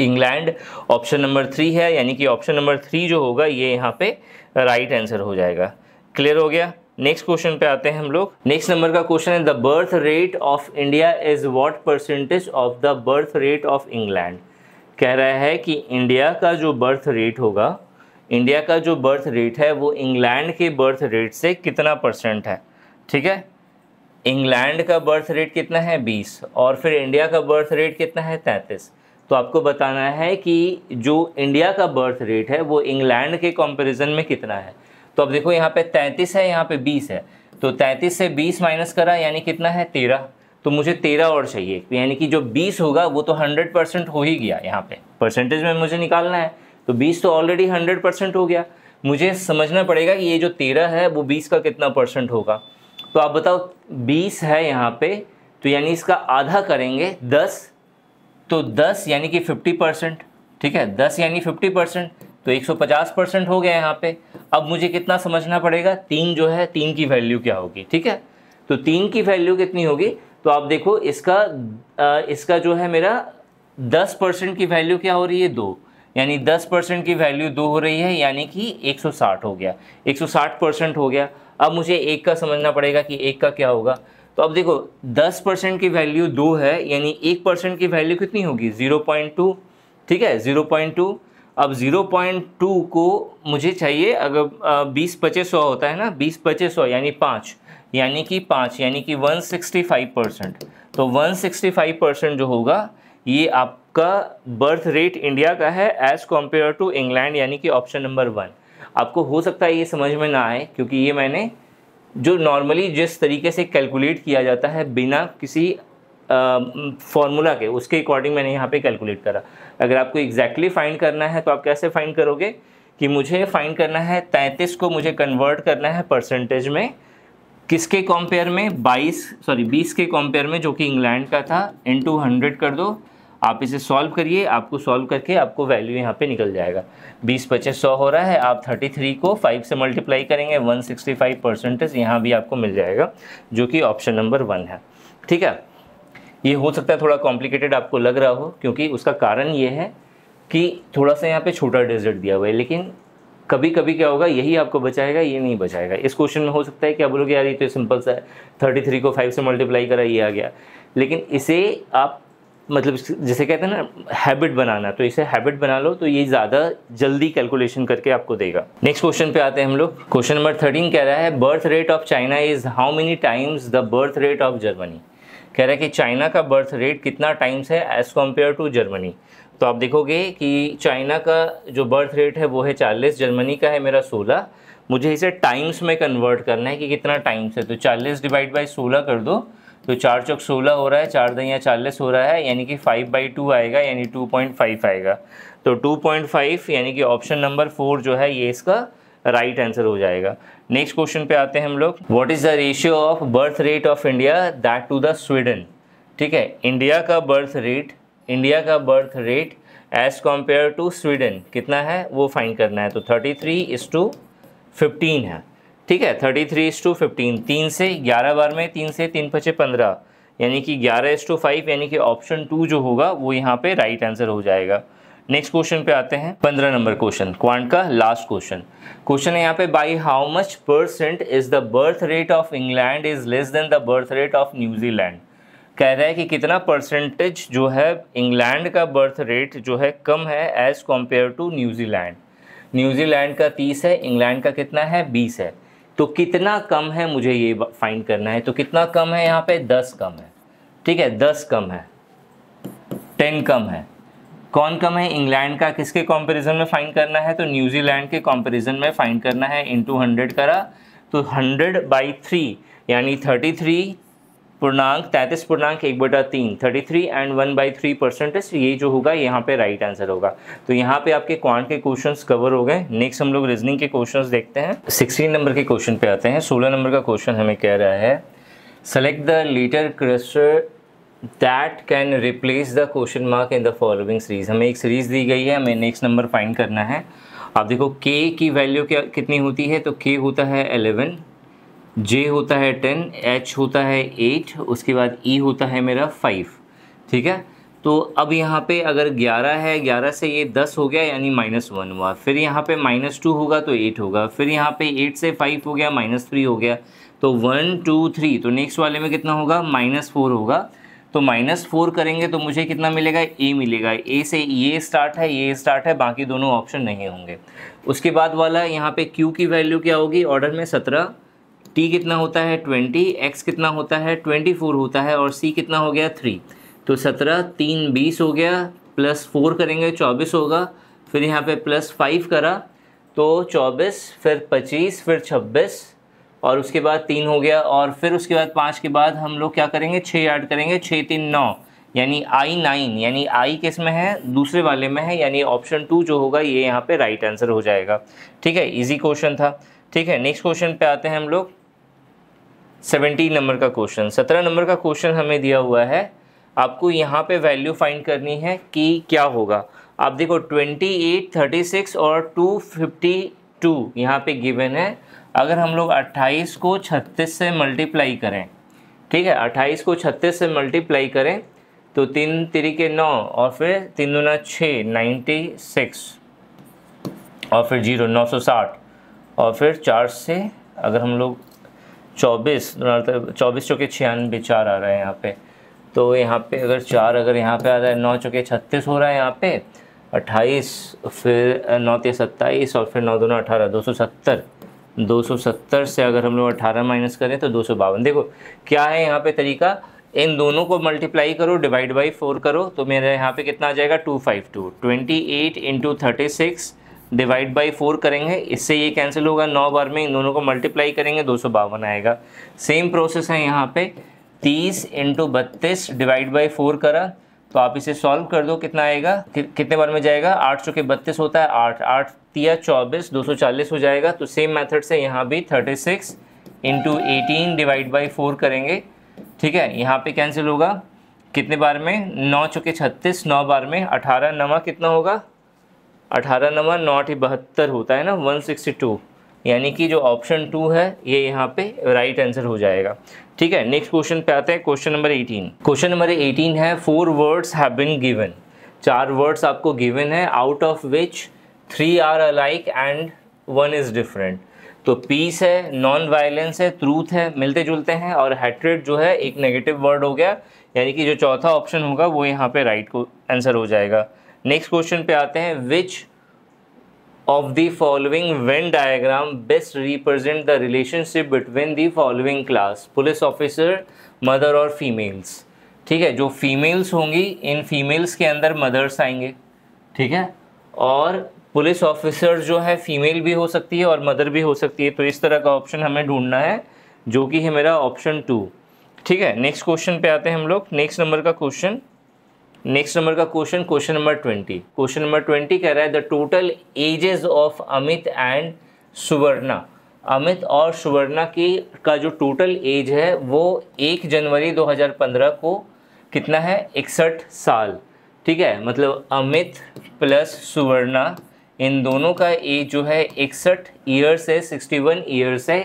इंग्लैंड ऑप्शन नंबर थ्री है यानी कि ऑप्शन नंबर थ्री जो होगा ये यहाँ पे राइट आंसर हो जाएगा क्लियर हो गया नेक्स्ट क्वेश्चन पे आते हैं हम लोग नेक्स्ट नंबर का क्वेश्चन है the birth rate of India is what percentage of the birth rate of England कह रहा है कि इंडिया का जो बर्थ रेट होगा इंडिया का जो बर्थ रेट है वो इंग्लैंड के बर्थ रेट से कितना परसेंट है ठीक है इंग्लैंड का बर्थ रेट कितना है बीस और फिर इंडिया का बर्थ रेट कितना है तैंतीस तो आपको बताना है कि जो इंडिया का बर्थ रेट है वो इंग्लैंड के कंपैरिजन में कितना है तो अब देखो यहाँ पे तैंतीस है यहाँ पे बीस है तो तैंतीस से बीस माइनस करा यानी कितना है तेरह तो मुझे तेरह और चाहिए यानी कि जो बीस होगा वो तो हंड्रेड परसेंट हो ही गया यहाँ पे परसेंटेज में मुझे निकालना है तो बीस तो ऑलरेडी हंड्रेड परसेंट हो गया मुझे समझना पड़ेगा कि ये जो तेरह है वो बीस का कितना परसेंट होगा तो आप बताओ बीस है यहाँ पे तो यानी इसका आधा करेंगे दस तो दस यानी कि फिफ्टी परसेंट ठीक है दस यानी फिफ्टी परसेंट तो एक सौ पचास परसेंट हो गया यहाँ पे अब मुझे कितना समझना पड़ेगा तीन जो है तीन की वैल्यू क्या होगी ठीक है तो तीन की वैल्यू कितनी होगी तो आप देखो इसका इसका जो है मेरा दस परसेंट की वैल्यू क्या हो रही है दो यानी 10 परसेंट की वैल्यू दो हो रही है यानी कि 160 हो गया 160 परसेंट हो गया अब मुझे एक का समझना पड़ेगा कि एक का क्या होगा तो अब देखो 10 परसेंट की वैल्यू दो है यानी एक परसेंट की वैल्यू कितनी होगी 0.2 ठीक है 0.2 अब 0.2 को मुझे चाहिए अगर बीस पच्चीस सौ होता है ना बीस पच्चीस सौ यानी पाँच यानी कि पाँच यानी कि वन परसेंट तो वन परसेंट जो होगा ये आप का बर्थ रेट इंडिया का है एज़ कम्पेयर टू इंग्लैंड यानी कि ऑप्शन नंबर वन आपको हो सकता है ये समझ में ना आए क्योंकि ये मैंने जो नॉर्मली जिस तरीके से कैलकुलेट किया जाता है बिना किसी फॉर्मूला के उसके अकॉर्डिंग मैंने यहाँ पे कैलकुलेट करा अगर आपको एग्जैक्टली exactly फाइंड करना है तो आप कैसे फाइंड करोगे कि मुझे फाइंड करना है तैंतीस को मुझे कन्वर्ट करना है परसेंटेज में किसके कॉम्पेयर में बाईस सॉरी बीस के कॉम्पेयर में जो कि इंग्लैंड का था इन टू हंड्रेड कर दो आप इसे सॉल्व करिए आपको सॉल्व करके आपको वैल्यू यहाँ पे निकल जाएगा बीस पच्चीस सौ हो रहा है आप थर्टी थ्री को फाइव से मल्टीप्लाई करेंगे वन सिक्सटी फाइव परसेंटेज यहाँ भी आपको मिल जाएगा जो कि ऑप्शन नंबर वन है ठीक है ये हो सकता है थोड़ा कॉम्प्लिकेटेड आपको लग रहा हो क्योंकि उसका कारण ये है कि थोड़ा सा यहाँ पे छोटा डिजिट दिया हुआ है लेकिन कभी कभी क्या होगा यही आपको बचाएगा ये नहीं बचाएगा इस क्वेश्चन में हो सकता है कि आप बोलोगे यार ये तो सिंपल सा है थर्टी थ्री को फाइव से मल्टीप्लाई करा ये आ गया लेकिन इसे आप मतलब जैसे कहते हैं ना हैबिट बनाना तो इसे हैबिट बना लो तो ये ज़्यादा जल्दी कैलकुलेशन करके आपको देगा नेक्स्ट क्वेश्चन पे आते हैं हम लोग क्वेश्चन नंबर थर्टीन कह रहा है birth rate of China is how many times the birth rate of Germany कह रहा है कि चाइना का बर्थ रेट कितना टाइम्स है एज़ कम्पेयर टू जर्मनी तो आप देखोगे कि चाइना का जो बर्थ रेट है वो है चालीस जर्मनी का है मेरा सोलह मुझे इसे टाइम्स में कन्वर्ट करना है कि कितना टाइम्स है तो चालीस डिवाइड बाई सोलह कर दो तो चार चौक सोलह हो रहा है चार या चालीस हो रहा है यानी कि फाइव बाई टू आएगा यानी टू पॉइंट फाइव आएगा तो टू पॉइंट फाइव यानी कि ऑप्शन नंबर फोर जो है ये इसका राइट right आंसर हो जाएगा नेक्स्ट क्वेश्चन पे आते हैं हम लोग what is the ratio of birth rate of India that to the Sweden ठीक है इंडिया का बर्थ रेट इंडिया का birth rate as compare to Sweden कितना है वो फाइन करना है तो thirty three is to fifteen है ठीक है thirty three is to fifteen तीन से ग्यारह बार में तीन से तीन पचे पंद्रह यानी कि ग्यारह इस टू फाइव यानी कि ऑप्शन टू जो होगा वो यहाँ पे राइट आंसर हो जाएगा नेक्स्ट क्वेश्चन पे आते हैं पंद्रह नंबर क्वेश्चन क्वांट का लास्ट क्वेश्चन क्वेश्चन है यहाँ पे by how much percent is the birth rate of England is less than the birth rate of New Zealand कह रहा है कि कितना परसेंटेज जो है इंग्लैंड का बर्थ रेट जो है कम है as compare to New Zealand New Zealand का तीस है इंग्लैंड का कितना है बीस है तो कितना कम है मुझे ये फाइंड करना है तो कितना कम है यहाँ पे दस कम है ठीक है दस कम है टेन कम है कौन कम है इंग्लैंड का किसके कंपैरिजन में फाइंड करना है तो न्यूजीलैंड के कंपैरिजन में फाइंड करना है इनटू हंड्रेड करा तो हंड्रेड बाई थ्री यानी थर्टी थ्री पूर्णांक तैंतीस पूर्णांक एक बटा तीन thirty three and one by three percentage ये जो होगा यहाँ पे राइट आंसर होगा तो यहाँ पे आपके क्वांट के क्वेश्चंस कवर हो गए नेक्स्ट हम लोग रीजनिंग के क्वेश्चंस देखते हैं सिक्सटीन नंबर के क्वेश्चन पे आते हैं सोलह नंबर का क्वेश्चन हमें कह रहा है select the letter cluster that can replace the question mark in the following series हमें एक सीरीज दी गई है हमें नेक्स्ट नंबर फाइंड करना है आप देखो के की वैल्यू क्या कितनी होती है तो के होता है एलेवन जे होता है टेन एच होता है एट उसके बाद ई e होता है मेरा फाइव ठीक है तो अब यहाँ पे अगर ग्यारह है ग्यारह से ये दस हो गया यानी माइनस वन हुआ फिर यहाँ पे माइनस टू होगा तो एट होगा फिर यहाँ पे एट से फाइव हो गया माइनस थ्री हो गया तो वन टू थ्री तो नेक्स्ट वाले में कितना होगा माइनस फोर होगा तो माइनस फोर करेंगे तो मुझे कितना मिलेगा ए मिलेगा ए से ये स्टार्ट है ये स्टार्ट है बाकी दोनों ऑप्शन नहीं होंगे उसके बाद वाला यहाँ पे क्यू की वैल्यू क्या होगी ऑर्डर में सत्रह टी कितना होता है ट्वेंटी एक्स कितना होता है ट्वेंटी फोर होता है और सी कितना हो गया थ्री तो सत्रह तीन बीस हो गया प्लस फोर करेंगे चौबीस होगा फिर यहाँ पे प्लस फाइव करा तो चौबीस फिर पच्चीस फिर छब्बीस और उसके बाद तीन हो गया और फिर उसके बाद पाँच के बाद हम लोग क्या करेंगे छः ऐड करेंगे छः तीन नौ यानी आई नाइन यानी आई किस में है दूसरे वाले में है यानी ऑप्शन टू जो होगा ये यहाँ पे राइट आंसर हो जाएगा ठीक है इजी क्वेश्चन था ठीक है नेक्स्ट क्वेश्चन पे आते हैं हम लोग सेवेंटीन नंबर का क्वेश्चन सत्रह नंबर का क्वेश्चन हमें दिया हुआ है आपको यहाँ पे वैल्यू फाइंड करनी है कि क्या होगा आप देखो ट्वेंटी एट थर्टी सिक्स और टू फिफ्टी टू यहाँ पर गिवन है अगर हम लोग अट्ठाईस को छत्तीस से मल्टीप्लाई करें ठीक है अट्ठाईस को छत्तीस से मल्टीप्लाई करें तो तीन तरीके नौ और फिर तीन दुना छः नाइन्टी सिक्स और फिर जीरो नौ सौ साठ और फिर चार से अगर हम लोग चौबीस चौबीस चौके छियानवे चार आ रहा है यहाँ पे तो यहाँ पे अगर चार अगर यहाँ पे आ रहा है नौ चौके छत्तीस हो रहा है यहाँ पे अट्ठाईस फिर नौ तीस सत्ताईस और फिर नौ दोनों अठारह दो सौ सत्तर दो सौ सत्तर से अगर हम लोग अठारह माइनस करें तो दो सौ बावन देखो क्या है यहाँ पे तरीका इन दोनों को मल्टीप्लाई करो डिवाइड बाई फोर करो तो मेरा यहाँ पे कितना आ जाएगा two five two twenty eight into thirty six divide by four करेंगे इससे ये कैंसिल होगा नौ बार में इन दोनों को मल्टीप्लाई करेंगे दो आएगा सेम प्रोसेस है यहाँ पे तीस इंटू बत्तीस डिवाइड बाई फोर करा तो आप इसे सॉल्व कर दो कितना आएगा कि, कितने बार में जाएगा आठ सौ के बत्तीस होता है आठ आठ तिया चौबीस दो सौ चालीस हो जाएगा तो सेम मेथड से यहाँ भी thirty six into eighteen divide by four करेंगे ठीक है यहाँ पे कैंसिल होगा कितने बार में नौ चौके छत्तीस नौ बार में अठारह नवा कितना होगा अठारह नंबर नॉट ही बहत्तर होता है ना वन सिक्सटी टू यानी कि जो ऑप्शन टू है ये यहाँ पे राइट right आंसर हो जाएगा ठीक है नेक्स्ट क्वेश्चन पे आते हैं question number eighteen question number eighteen है four words have been given चार वर्ड्स आपको गिवन है out of which three are alike and one is different तो पीस है नॉन वायलेंस है ट्रूथ है मिलते जुलते हैं और हैट्रेड जो है एक नेगेटिव वर्ड हो गया यानी कि जो चौथा ऑप्शन होगा वो यहाँ पे राइट right को आंसर हो जाएगा नेक्स्ट क्वेश्चन पे आते हैं which of the following Venn diagram best represent the relationship between the following class police officer mother और फीमेल्स ठीक है जो फीमेल्स होंगी इन फीमेल्स के अंदर मदर्स आएंगे ठीक है और पुलिस ऑफिसर जो है फीमेल भी हो सकती है और मदर भी हो सकती है तो इस तरह का ऑप्शन हमें ढूंढना है जो कि है मेरा ऑप्शन टू ठीक है नेक्स्ट क्वेश्चन पे आते हैं हम लोग नेक्स्ट नंबर का क्वेश्चन नेक्स्ट नंबर का question question number twenty question number twenty कह रहा है the total ages of Amit and Suvarna Amit और सुवर्णा की का जो टोटल एज है वो एक जनवरी 2015 को कितना है इकसठ साल ठीक है मतलब अमित प्लस सुवर्णा इन दोनों का एज जो है इकसठ ईयर्स है सिक्सटी वन ईयर्स है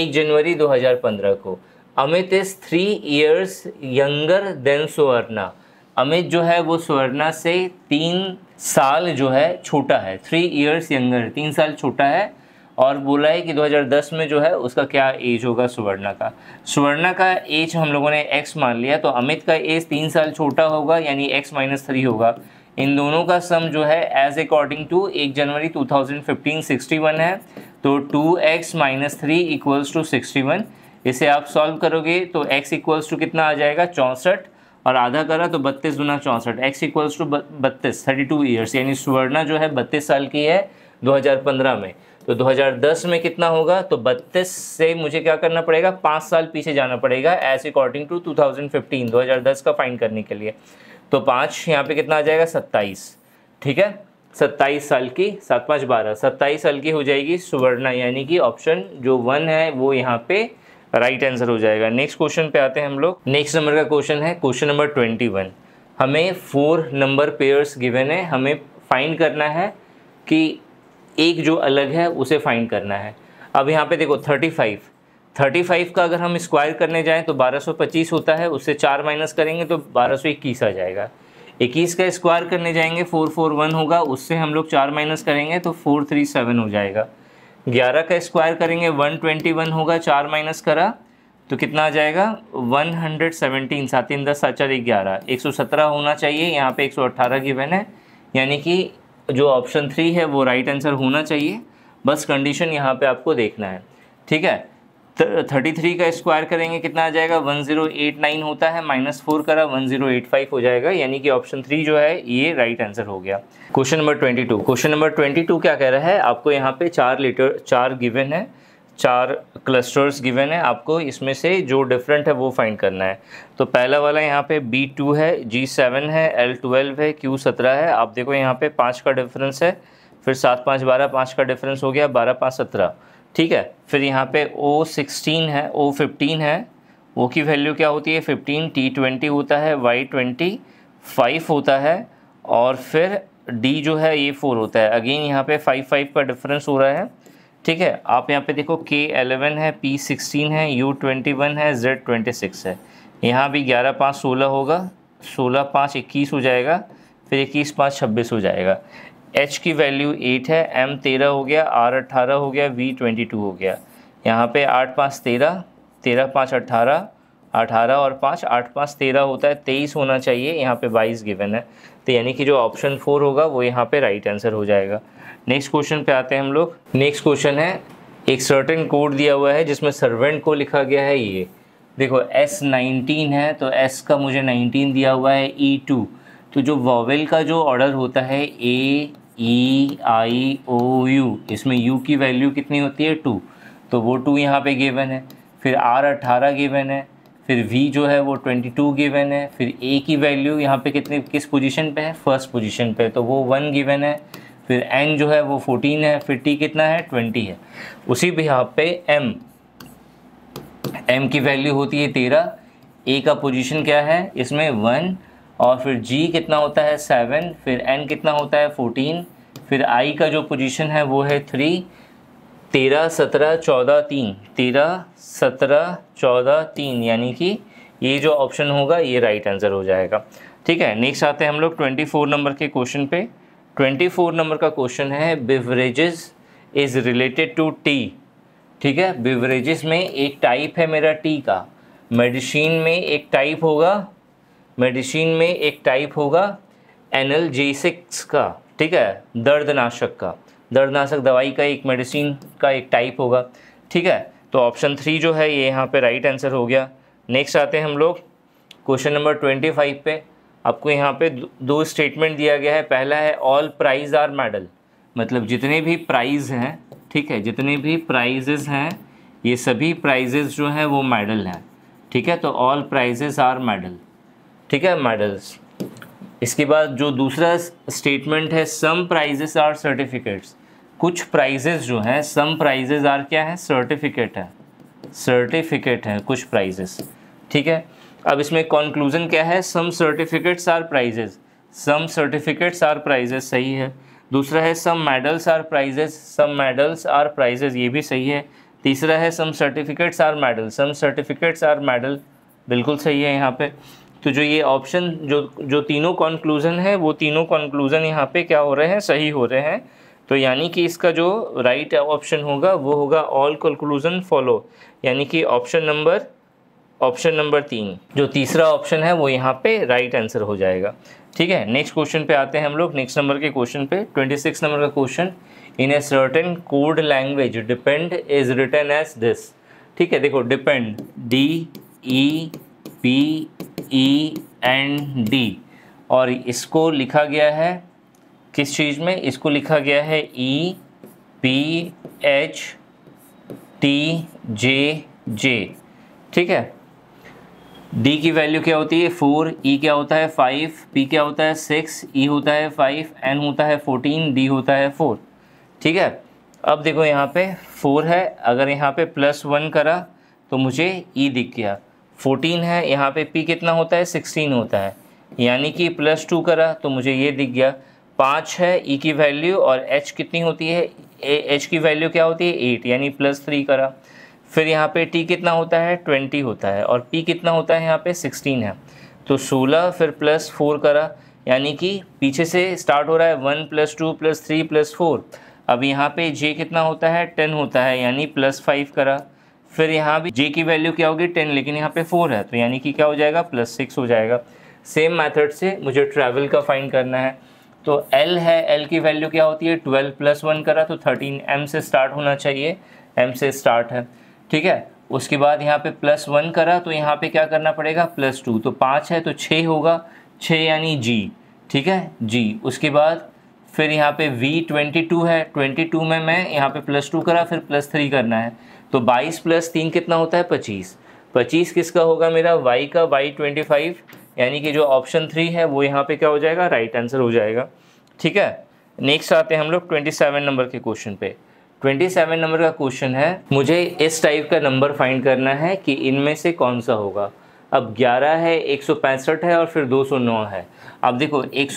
एक जनवरी 2015 को Amit is three years younger than Suvarna Amit जो है वो स्वर्णा से तीन साल जो है छोटा है थ्री इयर्स यंगर तीन साल छोटा है और बोला है कि 2010 में जो है उसका क्या एज होगा सुवर्णा का सुवर्णा का एज हम लोगों ने एक्स मान लिया तो अमित का एज तीन साल छोटा होगा यानी एक्स माइनस थ्री होगा इन दोनों का सम जो है एज अकॉर्डिंग टू एक जनवरी 2015 61 है तो 2x x minus three equals to sixty इसे आप सॉल्व करोगे तो x इक्वल्स टू कितना आ जाएगा चौंसठ और आधा करा तो बत्तीस गुना चौंसठ एक्स इक्वल्स टू बत्तीस थर्टी टू ईयर्स यानी सुवर्णा जो है बत्तीस साल की है 2015 में तो 2010 में कितना होगा तो 32 से मुझे क्या करना पड़ेगा पाँच साल पीछे जाना पड़ेगा एज अकॉर्डिंग टू 2015 2010 का फाइंड करने के लिए तो पाँच यहाँ पे कितना आ जाएगा 27 ठीक है 27 साल की सात पाँच बारह सत्ताईस साल की हो जाएगी सुवर्णा यानी कि ऑप्शन जो वन है वो यहाँ पे राइट right आंसर हो जाएगा नेक्स्ट क्वेश्चन पे आते हैं हम लोग नेक्स्ट नंबर का क्वेश्चन है क्वेश्चन नंबर ट्वेंटी वन हमें फोर नंबर पेयर्स गिवन है हमें फाइंड करना है कि एक जो अलग है उसे फाइंड करना है अब यहाँ पे देखो थर्टी फाइव थर्टी फाइव का अगर हम स्क्वायर करने जाएँ तो बारह सौ पच्चीस होता है उससे चार माइनस करेंगे तो बारह सौ इक्कीस आ जाएगा इक्कीस का स्क्वायर करने जाएंगे फोर फोर वन होगा उससे हम लोग चार माइनस करेंगे तो फोर थ्री सेवन हो जाएगा ग्यारह का स्क्वायर करेंगे वन ट्वेंटी वन होगा चार माइनस करा तो कितना आ जाएगा वन हंड्रेड सात सातिन दस सात चार ग्यारह एक सौ सत्रह होना चाहिए यहाँ पे एक सौ अट्ठारह गिवन है यानी कि जो ऑप्शन थ्री है वो राइट आंसर होना चाहिए बस कंडीशन यहाँ पे आपको देखना है ठीक है थर्टी थ्री का स्क्वायर करेंगे कितना आ जाएगा वन जीरो एट नाइन होता है माइनस फोर करा वन जीरो एट फाइव हो जाएगा यानी कि ऑप्शन थ्री जो है ये राइट right आंसर हो गया question number twenty two question number twenty two क्या कह रहा है आपको यहाँ पे चार लीटर चार गिवन है चार क्लस्टर्स गिवन है आपको इसमें से जो डिफरेंट है वो फाइंड करना है तो पहला वाला यहाँ पे बी टू है जी सेवन है एल ट्वेल्व है क्यू सत्रह है आप देखो यहाँ पे पाँच का डिफरेंस है फिर सात पाँच बारह पाँच का डिफरेंस हो गया बारह पाँच सत्रह ठीक है फिर यहाँ पे ओ सिक्सटीन है ओ फिफ्टीन है वो की वैल्यू क्या होती है फिफ्टीन टी ट्वेंटी होता है वाई ट्वेंटी फाइव होता है और फिर डी जो है ये फोर होता है अगेन यहाँ पे फाइव फाइव का डिफरेंस हो रहा है ठीक है आप यहाँ पे देखो के एलेवन है पी सिक्सटीन है यू ट्वेंटी वन है जेड ट्वेंटी सिक्स है यहाँ भी ग्यारह पाँच सोलह होगा सोलह पाँच इक्कीस हो जाएगा फिर इक्कीस पाँच छब्बीस हो जाएगा एच की वैल्यू एट है एम तेरह हो गया आर अट्ठारह हो गया वी ट्वेंटी टू हो गया यहाँ पे आठ पाँच तेरह तेरह पाँच अट्ठारह अठारह और पाँच आठ पाँच तेरह होता है तेईस होना चाहिए यहाँ पे बाईस गिवन है तो यानी कि जो ऑप्शन फोर होगा वो यहाँ पे राइट right आंसर हो जाएगा नेक्स्ट क्वेश्चन पे आते हैं हम लोग नेक्स्ट क्वेश्चन है एक सर्टेन कोड दिया हुआ है जिसमें सर्वेंट को लिखा गया है ये देखो एस नाइनटीन है तो एस का मुझे नाइनटीन दिया हुआ है ई e टू तो जो वॉवेल का जो ऑर्डर होता है A E I O U इसमें यू की वैल्यू कितनी होती है टू तो वो टू यहाँ पे गिवन है फिर आर अट्ठारह गिवन है फिर वी जो है वो ट्वेंटी टू गिवन है फिर ए की वैल्यू यहाँ पे कितने किस पोजीशन पे है फर्स्ट पोजीशन पे तो वो वन गिवन है फिर एन जो है वो फोर्टीन है फिर टी कितना है ट्वेंटी है उसी भी यहाँ पे एम एम की वैल्यू होती है तेरह ए का पोजीशन क्या है इसमें वन और फिर जी कितना होता है सेवन फिर एन कितना होता है फोर्टीन फिर आई का जो पोजीशन है वो है थ्री तेरह सत्रह चौदह तीन तेरह सत्रह चौदह तीन यानी कि ये जो ऑप्शन होगा ये राइट आंसर हो जाएगा ठीक है नेक्स्ट आते हैं हम लोग ट्वेंटी फोर नंबर के क्वेश्चन पे ट्वेंटी फोर नंबर का क्वेश्चन है beverages is related to tea ठीक है बिवरेजेस में एक टाइप है मेरा टी का मेडिसिन में एक टाइप होगा मेडिसिन में एक टाइप होगा एनल का ठीक है दर्दनाशक का दर्दनाशक दवाई का एक मेडिसिन का एक टाइप होगा ठीक है तो ऑप्शन थ्री जो है ये यहाँ पे राइट आंसर हो गया नेक्स्ट आते हैं हम लोग क्वेश्चन नंबर ट्वेंटी फाइव पे आपको यहाँ पे दो स्टेटमेंट दिया गया है पहला है ऑल प्राइज आर मेडल मतलब जितने भी प्राइज़ हैं ठीक है जितने भी प्राइजेज हैं ये सभी प्राइजेज जो हैं वो मेडल हैं ठीक है तो ऑल प्राइजेज आर मेडल ठीक है मेडल्स इसके बाद जो दूसरा स्टेटमेंट है सम प्राइजेस आर सर्टिफिकेट्स कुछ प्राइजेस जो हैं सम प्राइजेस आर क्या है सर्टिफिकेट है सर्टिफिकेट हैं कुछ प्राइजेस ठीक है अब इसमें कॉन्क्लूजन क्या है some certificates are prizes some certificates are prizes सही है दूसरा है some medals are prizes some medals are prizes ये भी सही है तीसरा है some certificates are medal some certificates are medal बिल्कुल सही है यहाँ पे तो जो ये ऑप्शन जो जो तीनों कॉन्क्लूज़न है वो तीनों कॉन्क्लूज़न यहाँ पे क्या हो रहे हैं सही हो रहे हैं तो यानी कि इसका जो राइट right ऑप्शन होगा वो होगा ऑल कंक्लूजन फॉलो यानी कि ऑप्शन नंबर ऑप्शन नंबर तीन जो तीसरा ऑप्शन है वो यहाँ पे राइट right आंसर हो जाएगा ठीक है नेक्स्ट क्वेश्चन पे आते हैं हम लोग नेक्स्ट नंबर के क्वेश्चन पे ट्वेंटी सिक्स नंबर का question in a certain code language depend is written as this ठीक है देखो depend D E P E N D और इसको लिखा गया है किस चीज़ में इसको लिखा गया है E P H T J J ठीक है डी की वैल्यू क्या होती है फोर ई e क्या होता है फाइव पी क्या होता है सिक्स ई e होता है फाइव एन होता है फोर्टीन डी होता है फोर ठीक है अब देखो यहाँ पे फोर है अगर यहाँ पे प्लस वन करा तो मुझे ई e दिख गया फोर्टीन है यहाँ पे पी कितना होता है सिक्सटीन होता है यानी कि प्लस टू करा तो मुझे ये दिख गया पाँच है ई e की वैल्यू और एच कितनी होती है एच की वैल्यू क्या होती है एट यानी प्लस थ्री करा फिर यहाँ पे टी कितना होता है ट्वेंटी होता है और पी कितना होता है यहाँ पे सिक्सटीन है तो सोलह फिर प्लस फोर करा यानी कि पीछे से स्टार्ट हो रहा है one plus two plus three plus four अब यहाँ पे जे कितना होता है टेन होता है यानी प्लस फाइव करा फिर यहाँ भी जे की वैल्यू क्या होगी टेन लेकिन यहाँ पे फोर है तो यानी कि क्या हो जाएगा प्लस सिक्स हो जाएगा सेम मेथड से मुझे ट्रैवल का फाइंड करना है तो एल है एल की वैल्यू क्या होती है ट्वेल्व प्लस वन करा तो थर्टीन एम से स्टार्ट होना चाहिए एम से स्टार्ट है ठीक है उसके बाद यहाँ पे प्लस वन करा तो यहाँ पे क्या करना पड़ेगा प्लस टू तो पाँच है तो छः होगा छः यानी जी ठीक है जी उसके बाद फिर यहाँ पे वी ट्वेंटी टू है ट्वेंटी टू में मैं यहाँ पे प्लस टू करा फिर प्लस थ्री करना है तो 22 प्लस तीन कितना होता है 25 25 किसका होगा मेरा y का y 25 यानी कि जो ऑप्शन थ्री है वो यहाँ पे क्या हो जाएगा राइट right आंसर हो जाएगा ठीक है नेक्स्ट आते हैं हम लोग 27 नंबर के क्वेश्चन पे 27 नंबर का क्वेश्चन है मुझे इस टाइप का नंबर फाइंड करना है कि इनमें से कौन सा होगा अब 11 है एक है और फिर 209 है अब देखो एक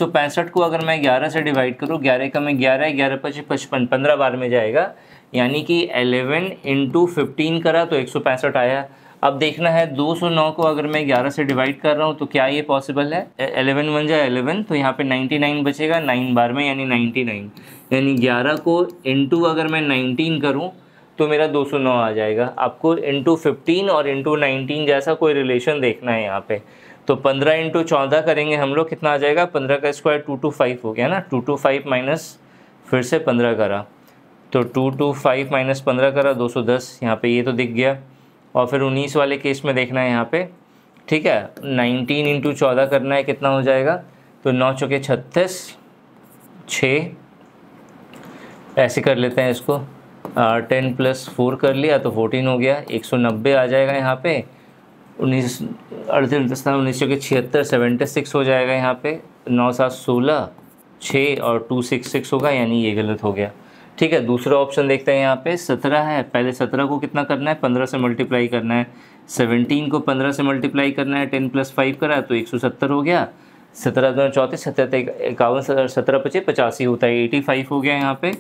को अगर मैं 11 से डिवाइड करूँ 11 का मैं 11 ग्यारह पच्चीस पचपन पंद्रह बार में जाएगा यानी कि 11 इंटू फिफ्टीन करा तो एक आया अब देखना है 209 को अगर मैं 11 से डिवाइड कर रहा हूँ तो क्या ये पॉसिबल है 11 वन जाए एलेवन तो यहाँ पे 99 बचेगा 9 बार में यानी 99 यानी 11 को इंटू अगर मैं 19 करूँ तो मेरा 209 आ जाएगा आपको इंटू फिफ्टीन और इंटू नाइनटीन जैसा कोई रिलेशन देखना है यहाँ पर तो 15 इंटू चौदह करेंगे हम लोग कितना आ जाएगा 15 का स्क्वायर टू टू फाइव हो गया ना टू टू फाइव माइनस फिर से 15 करा तो टू टू फाइव माइनस पंद्रह करा दो सौ दस यहाँ पर ये तो दिख गया और फिर उन्नीस वाले केस में देखना है यहाँ पे ठीक है नाइनटीन इंटू चौदह करना है कितना हो जाएगा तो नौ चौके छत्तीस छः ऐसे कर लेते हैं इसको टेन प्लस फोर कर लिया तो फोर्टीन हो गया एक सौ नब्बे आ जाएगा यहाँ पे उन्नीस अड़तीस उन्नीस सौ के छिहत्तर सेवेंटी सिक्स हो जाएगा यहाँ पे नौ सात सोलह छः और टू सिक्स सिक्स होगा यानी ये गलत हो गया ठीक है दूसरा ऑप्शन देखते हैं यहाँ पे सत्रह है पहले सत्रह को कितना करना है पंद्रह से मल्टीप्लाई करना है सेवनटीन को पंद्रह से मल्टीप्लाई करना है टेन प्लस फाइव करा तो एक सौ सत्तर हो गया सत्रह दोनों चौंतीस सत्रह तो इक्यावन सत्रह पचे पचासी होता है एटी फाइव हो गया यहाँ पे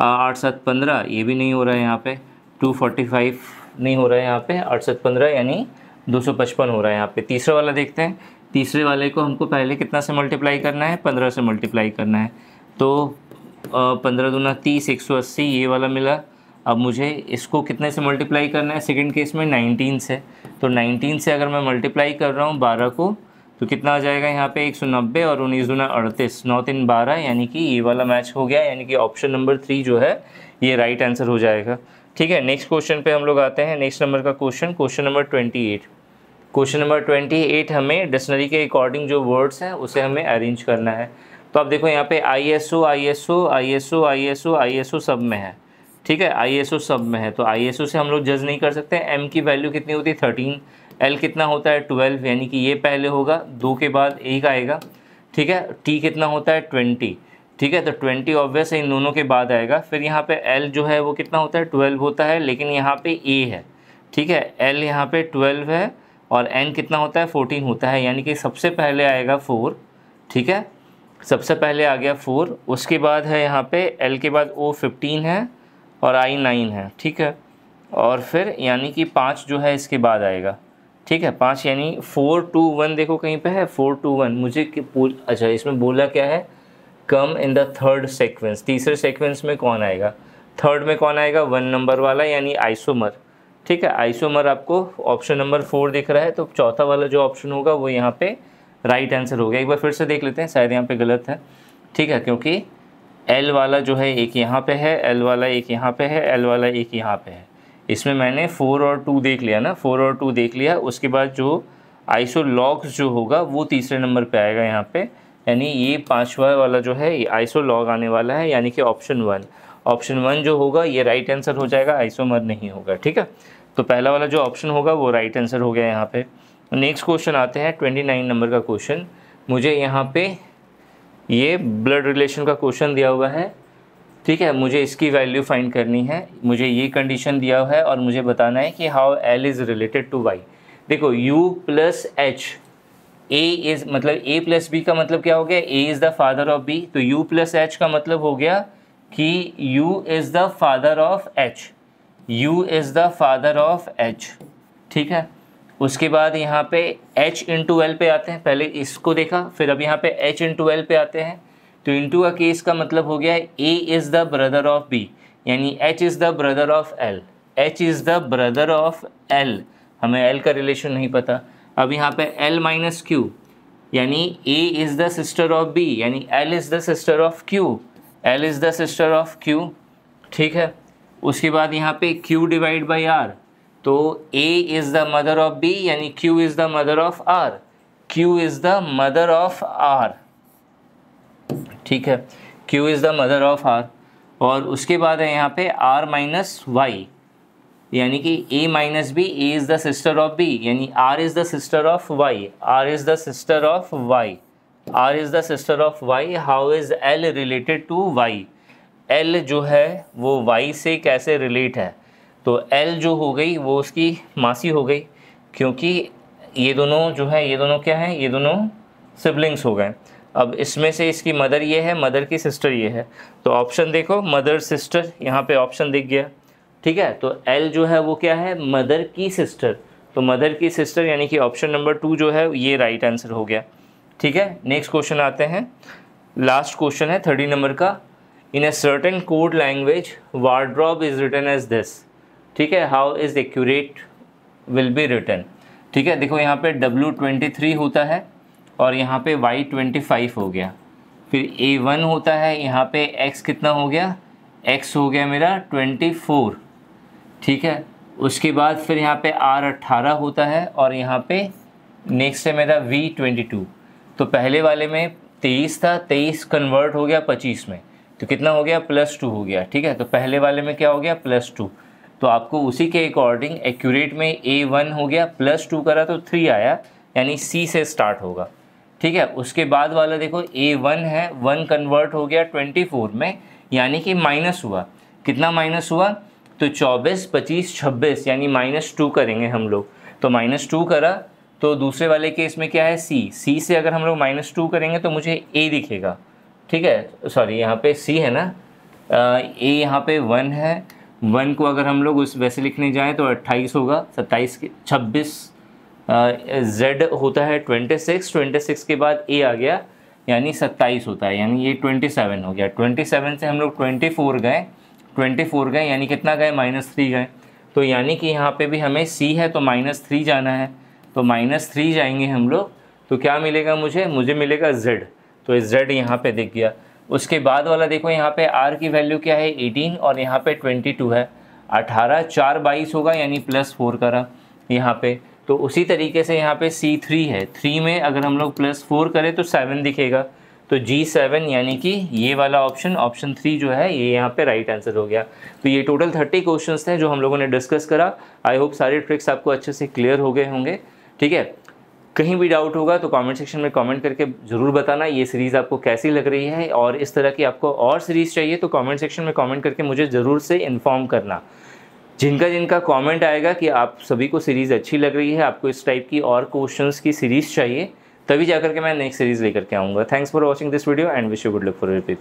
आठ सात पंद्रह ये भी नहीं हो रहा है यहाँ पे टू फोर्टी फाइव नहीं हो रहा है यहाँ पे आठ सात पंद्रह यानी दो सौ पचपन हो रहा है यहाँ पे तीसरा वाला देखते हैं तीसरे वाले को हमको पहले कितना से मल्टीप्लाई करना है पंद्रह से मल्टीप्लाई करना है तो पंद्रह दूना तीस एक सौ अस्सी ये वाला मिला अब मुझे इसको कितने से मल्टीप्लाई करना है सेकंड केस में नाइनटीन से तो नाइनटीन से अगर मैं मल्टीप्लाई कर रहा हूँ बारह को तो कितना आ जाएगा यहाँ पे एक सौ नब्बे और उन्नीस दूना अड़तीस नौ तीन बारह यानी कि ये वाला मैच हो गया यानी कि ऑप्शन नंबर थ्री जो है ये राइट आंसर हो जाएगा ठीक है नेक्स्ट क्वेश्चन पर हम लोग आते हैं नेक्स्ट नंबर का question question number twenty eight question number twenty eight हमें डिक्शनरी के अकॉर्डिंग जो वर्ड्स हैं उसे हमें अरेंज करना है तो आप देखो यहाँ पे I S O I S O I S O I S O I S O सब में है ठीक है आई एस ओ सब में है तो आई एस ओ से हम लोग जज नहीं कर सकते एम की वैल्यू कितनी होती है थर्टीन एल कितना होता है ट्वेल्व यानी कि ये पहले होगा दो के बाद एक आएगा ठीक है टी कितना होता है ट्वेंटी ठीक है तो ट्वेंटी ऑब्वियस इन दोनों के बाद आएगा फिर यहाँ पे एल जो है वो कितना होता है ट्वेल्व होता है लेकिन यहाँ पे ए है ठीक है एल यहाँ पे ट्वेल्व है और एन कितना होता है फोर्टीन होता है यानी कि सबसे पहले आएगा फोर ठीक है सबसे पहले आ गया फोर उसके बाद है यहाँ पे एल के बाद ओ फिफ्टीन है और आई नाइन है ठीक है और फिर यानी कि पाँच जो है इसके बाद आएगा ठीक है पाँच यानी फोर टू वन देखो कहीं पे है फोर टू वन मुझे अच्छा इसमें बोला क्या है come in the third sequence तीसरे सेक्वेंस में कौन आएगा थर्ड में कौन आएगा वन नंबर वाला यानी आइसोमर ठीक है आइसोमर आपको ऑप्शन नंबर फोर दिख रहा है तो चौथा वाला जो ऑप्शन होगा वो यहाँ पे राइट आंसर हो गया एक बार फिर से देख लेते हैं शायद यहाँ पे गलत है ठीक है क्योंकि एल वाला जो है एक यहाँ पे है एल वाला एक यहाँ पे है एल वाला एक यहाँ पे है इसमें मैंने फोर और टू देख लिया ना फोर और टू देख लिया उसके बाद जो आइसोलॉग्स जो होगा वो तीसरे नंबर पर आएगा यहाँ पर यानी ये पाँचवा वाला जो है ये आइसोलॉग आने वाला है यानी कि ऑप्शन वन ऑप्शन वन जो होगा ये राइट आंसर हो जाएगा आइसोमर नहीं होगा ठीक है तो पहला वाला जो ऑप्शन होगा वो राइट आंसर हो गया यहाँ पे नेक्स्ट क्वेश्चन आते हैं ट्वेंटी नाइन नंबर का क्वेश्चन मुझे यहाँ पे ये ब्लड रिलेशन का क्वेश्चन दिया हुआ है ठीक है मुझे इसकी वैल्यू फाइंड करनी है मुझे ये कंडीशन दिया हुआ है और मुझे बताना है कि how L is related to Y देखो U plus H A is मतलब ए प्लस बी का मतलब क्या हो गया A is the father of B तो यू प्लस एच का मतलब हो गया कि U is the father of H U is the father of H ठीक है उसके बाद यहाँ पे h इंटू एल पे आते हैं पहले इसको देखा फिर अब यहाँ पे h इंटू एल पे आते हैं तो इंटू का केस का मतलब हो गया है A is the brother of B यानी h is the brother of L h is the brother of L हमें एल का रिलेशन नहीं पता अब यहाँ पे एल माइनस क्यू यानी A is the sister of B यानी L is the sister of Q L is the sister of Q ठीक है उसके बाद यहाँ पे क्यू डिवाइड बाई आर तो A is the mother of B यानी Q is the mother of R Q is the mother of R ठीक है Q is the mother of R और उसके बाद है यहाँ पे आर माइनस वाई यानी कि A minus B A is the sister of B यानी R is the sister of Y R is the sister of Y R is the sister of Y how is L related to Y L जो है वो Y से कैसे relate है तो L जो हो गई वो उसकी मासी हो गई क्योंकि ये दोनों जो है ये दोनों क्या हैं ये दोनों सिबलिंग्स हो गए अब इसमें से इसकी मदर ये है मदर की सिस्टर ये है तो ऑप्शन देखो मदर सिस्टर यहाँ पे ऑप्शन दिख गया ठीक है तो एल जो है वो क्या है मदर की सिस्टर तो मदर की सिस्टर यानी कि ऑप्शन नंबर टू जो है ये राइट आंसर हो गया ठीक है नेक्स्ट क्वेश्चन आते हैं लास्ट क्वेश्चन है थर्टी नंबर का in a certain code language wardrobe is written as this ठीक है how is accurate will be written ठीक है देखो यहाँ पे W23 ट्वेंटी थ्री होता है और यहाँ पे वाई ट्वेंटी फाइव हो गया फिर ए वन होता है यहाँ पे एक्स कितना हो गया एक्स हो गया मेरा ट्वेंटी फोर ठीक है उसके बाद फिर यहाँ पे आर अट्ठारह होता है और यहाँ पे नेक्स्ट है मेरा वी ट्वेंटी टू तो पहले वाले में तेईस था तेईस कन्वर्ट हो गया पच्चीस में तो कितना हो गया प्लस टू हो गया ठीक है तो पहले वाले में क्या हो गया प्लस टू तो आपको उसी के अकॉर्डिंग एक्यूरेट में ए वन हो गया प्लस टू करा तो थ्री आया यानी सी से स्टार्ट होगा ठीक है उसके बाद वाला देखो ए वन है वन कन्वर्ट हो गया ट्वेंटी फोर में यानी कि माइनस हुआ कितना माइनस हुआ तो चौबीस पच्चीस छब्बीस यानी माइनस टू करेंगे हम लोग तो माइनस टू करा तो दूसरे वाले केस में क्या है सी सी से अगर हम लोग माइनस टू करेंगे तो मुझे ए दिखेगा ठीक है सॉरी यहाँ पे सी है ना ए यहाँ पे वन है वन को अगर हम लोग उस वैसे लिखने जाएँ तो अट्ठाईस होगा सत्ताईस के छब्बीस जेड होता है ट्वेंटी सिक्स ट्वेंटी सिक्स के बाद ए आ गया यानी सत्ताईस होता है यानी ये ट्वेंटी सेवन हो गया ट्वेंटी सेवन से हम लोग ट्वेंटी फोर गए ट्वेंटी फोर गए यानी कितना गए माइनस थ्री गए तो यानी कि यहाँ पे भी हमें सी है तो माइनस थ्री जाना है तो माइनस थ्री जाएंगे हम लोग तो क्या मिलेगा मुझे मुझे मिलेगा जेड तो जेड यहाँ पे दिख गया उसके बाद वाला देखो यहाँ पे आर की वैल्यू क्या है एटीन और यहाँ पे ट्वेंटी टू है अठारह चार बाईस होगा यानी प्लस फोर करा यहाँ पे तो उसी तरीके से यहाँ पे सी थ्री है थ्री में अगर हम लोग प्लस फोर करें तो सेवन दिखेगा तो जी सेवन यानी कि ये वाला ऑप्शन ऑप्शन थ्री जो है ये यहाँ पे राइट आंसर हो गया तो ये टोटल थर्टी क्वेश्चन थे जो हम लोगों ने डिस्कस करा आई होप सारे ट्रिक्स आपको अच्छे से क्लियर हो गए होंगे ठीक है कहीं भी डाउट होगा तो कमेंट सेक्शन में कमेंट करके ज़रूर बताना ये सीरीज़ आपको कैसी लग रही है और इस तरह की आपको और सीरीज़ चाहिए तो कमेंट सेक्शन में कमेंट करके मुझे ज़रूर से इन्फॉर्म करना जिनका जिनका कमेंट आएगा कि आप सभी को सीरीज़ अच्छी लग रही है आपको इस टाइप की और क्वेश्चंस की सीरीज़ चाहिए तभी जाकर के मैं नेक्स्ट सीरीज़ लेकर के आऊँगा thanks for watching this video and wish you good luck for repeat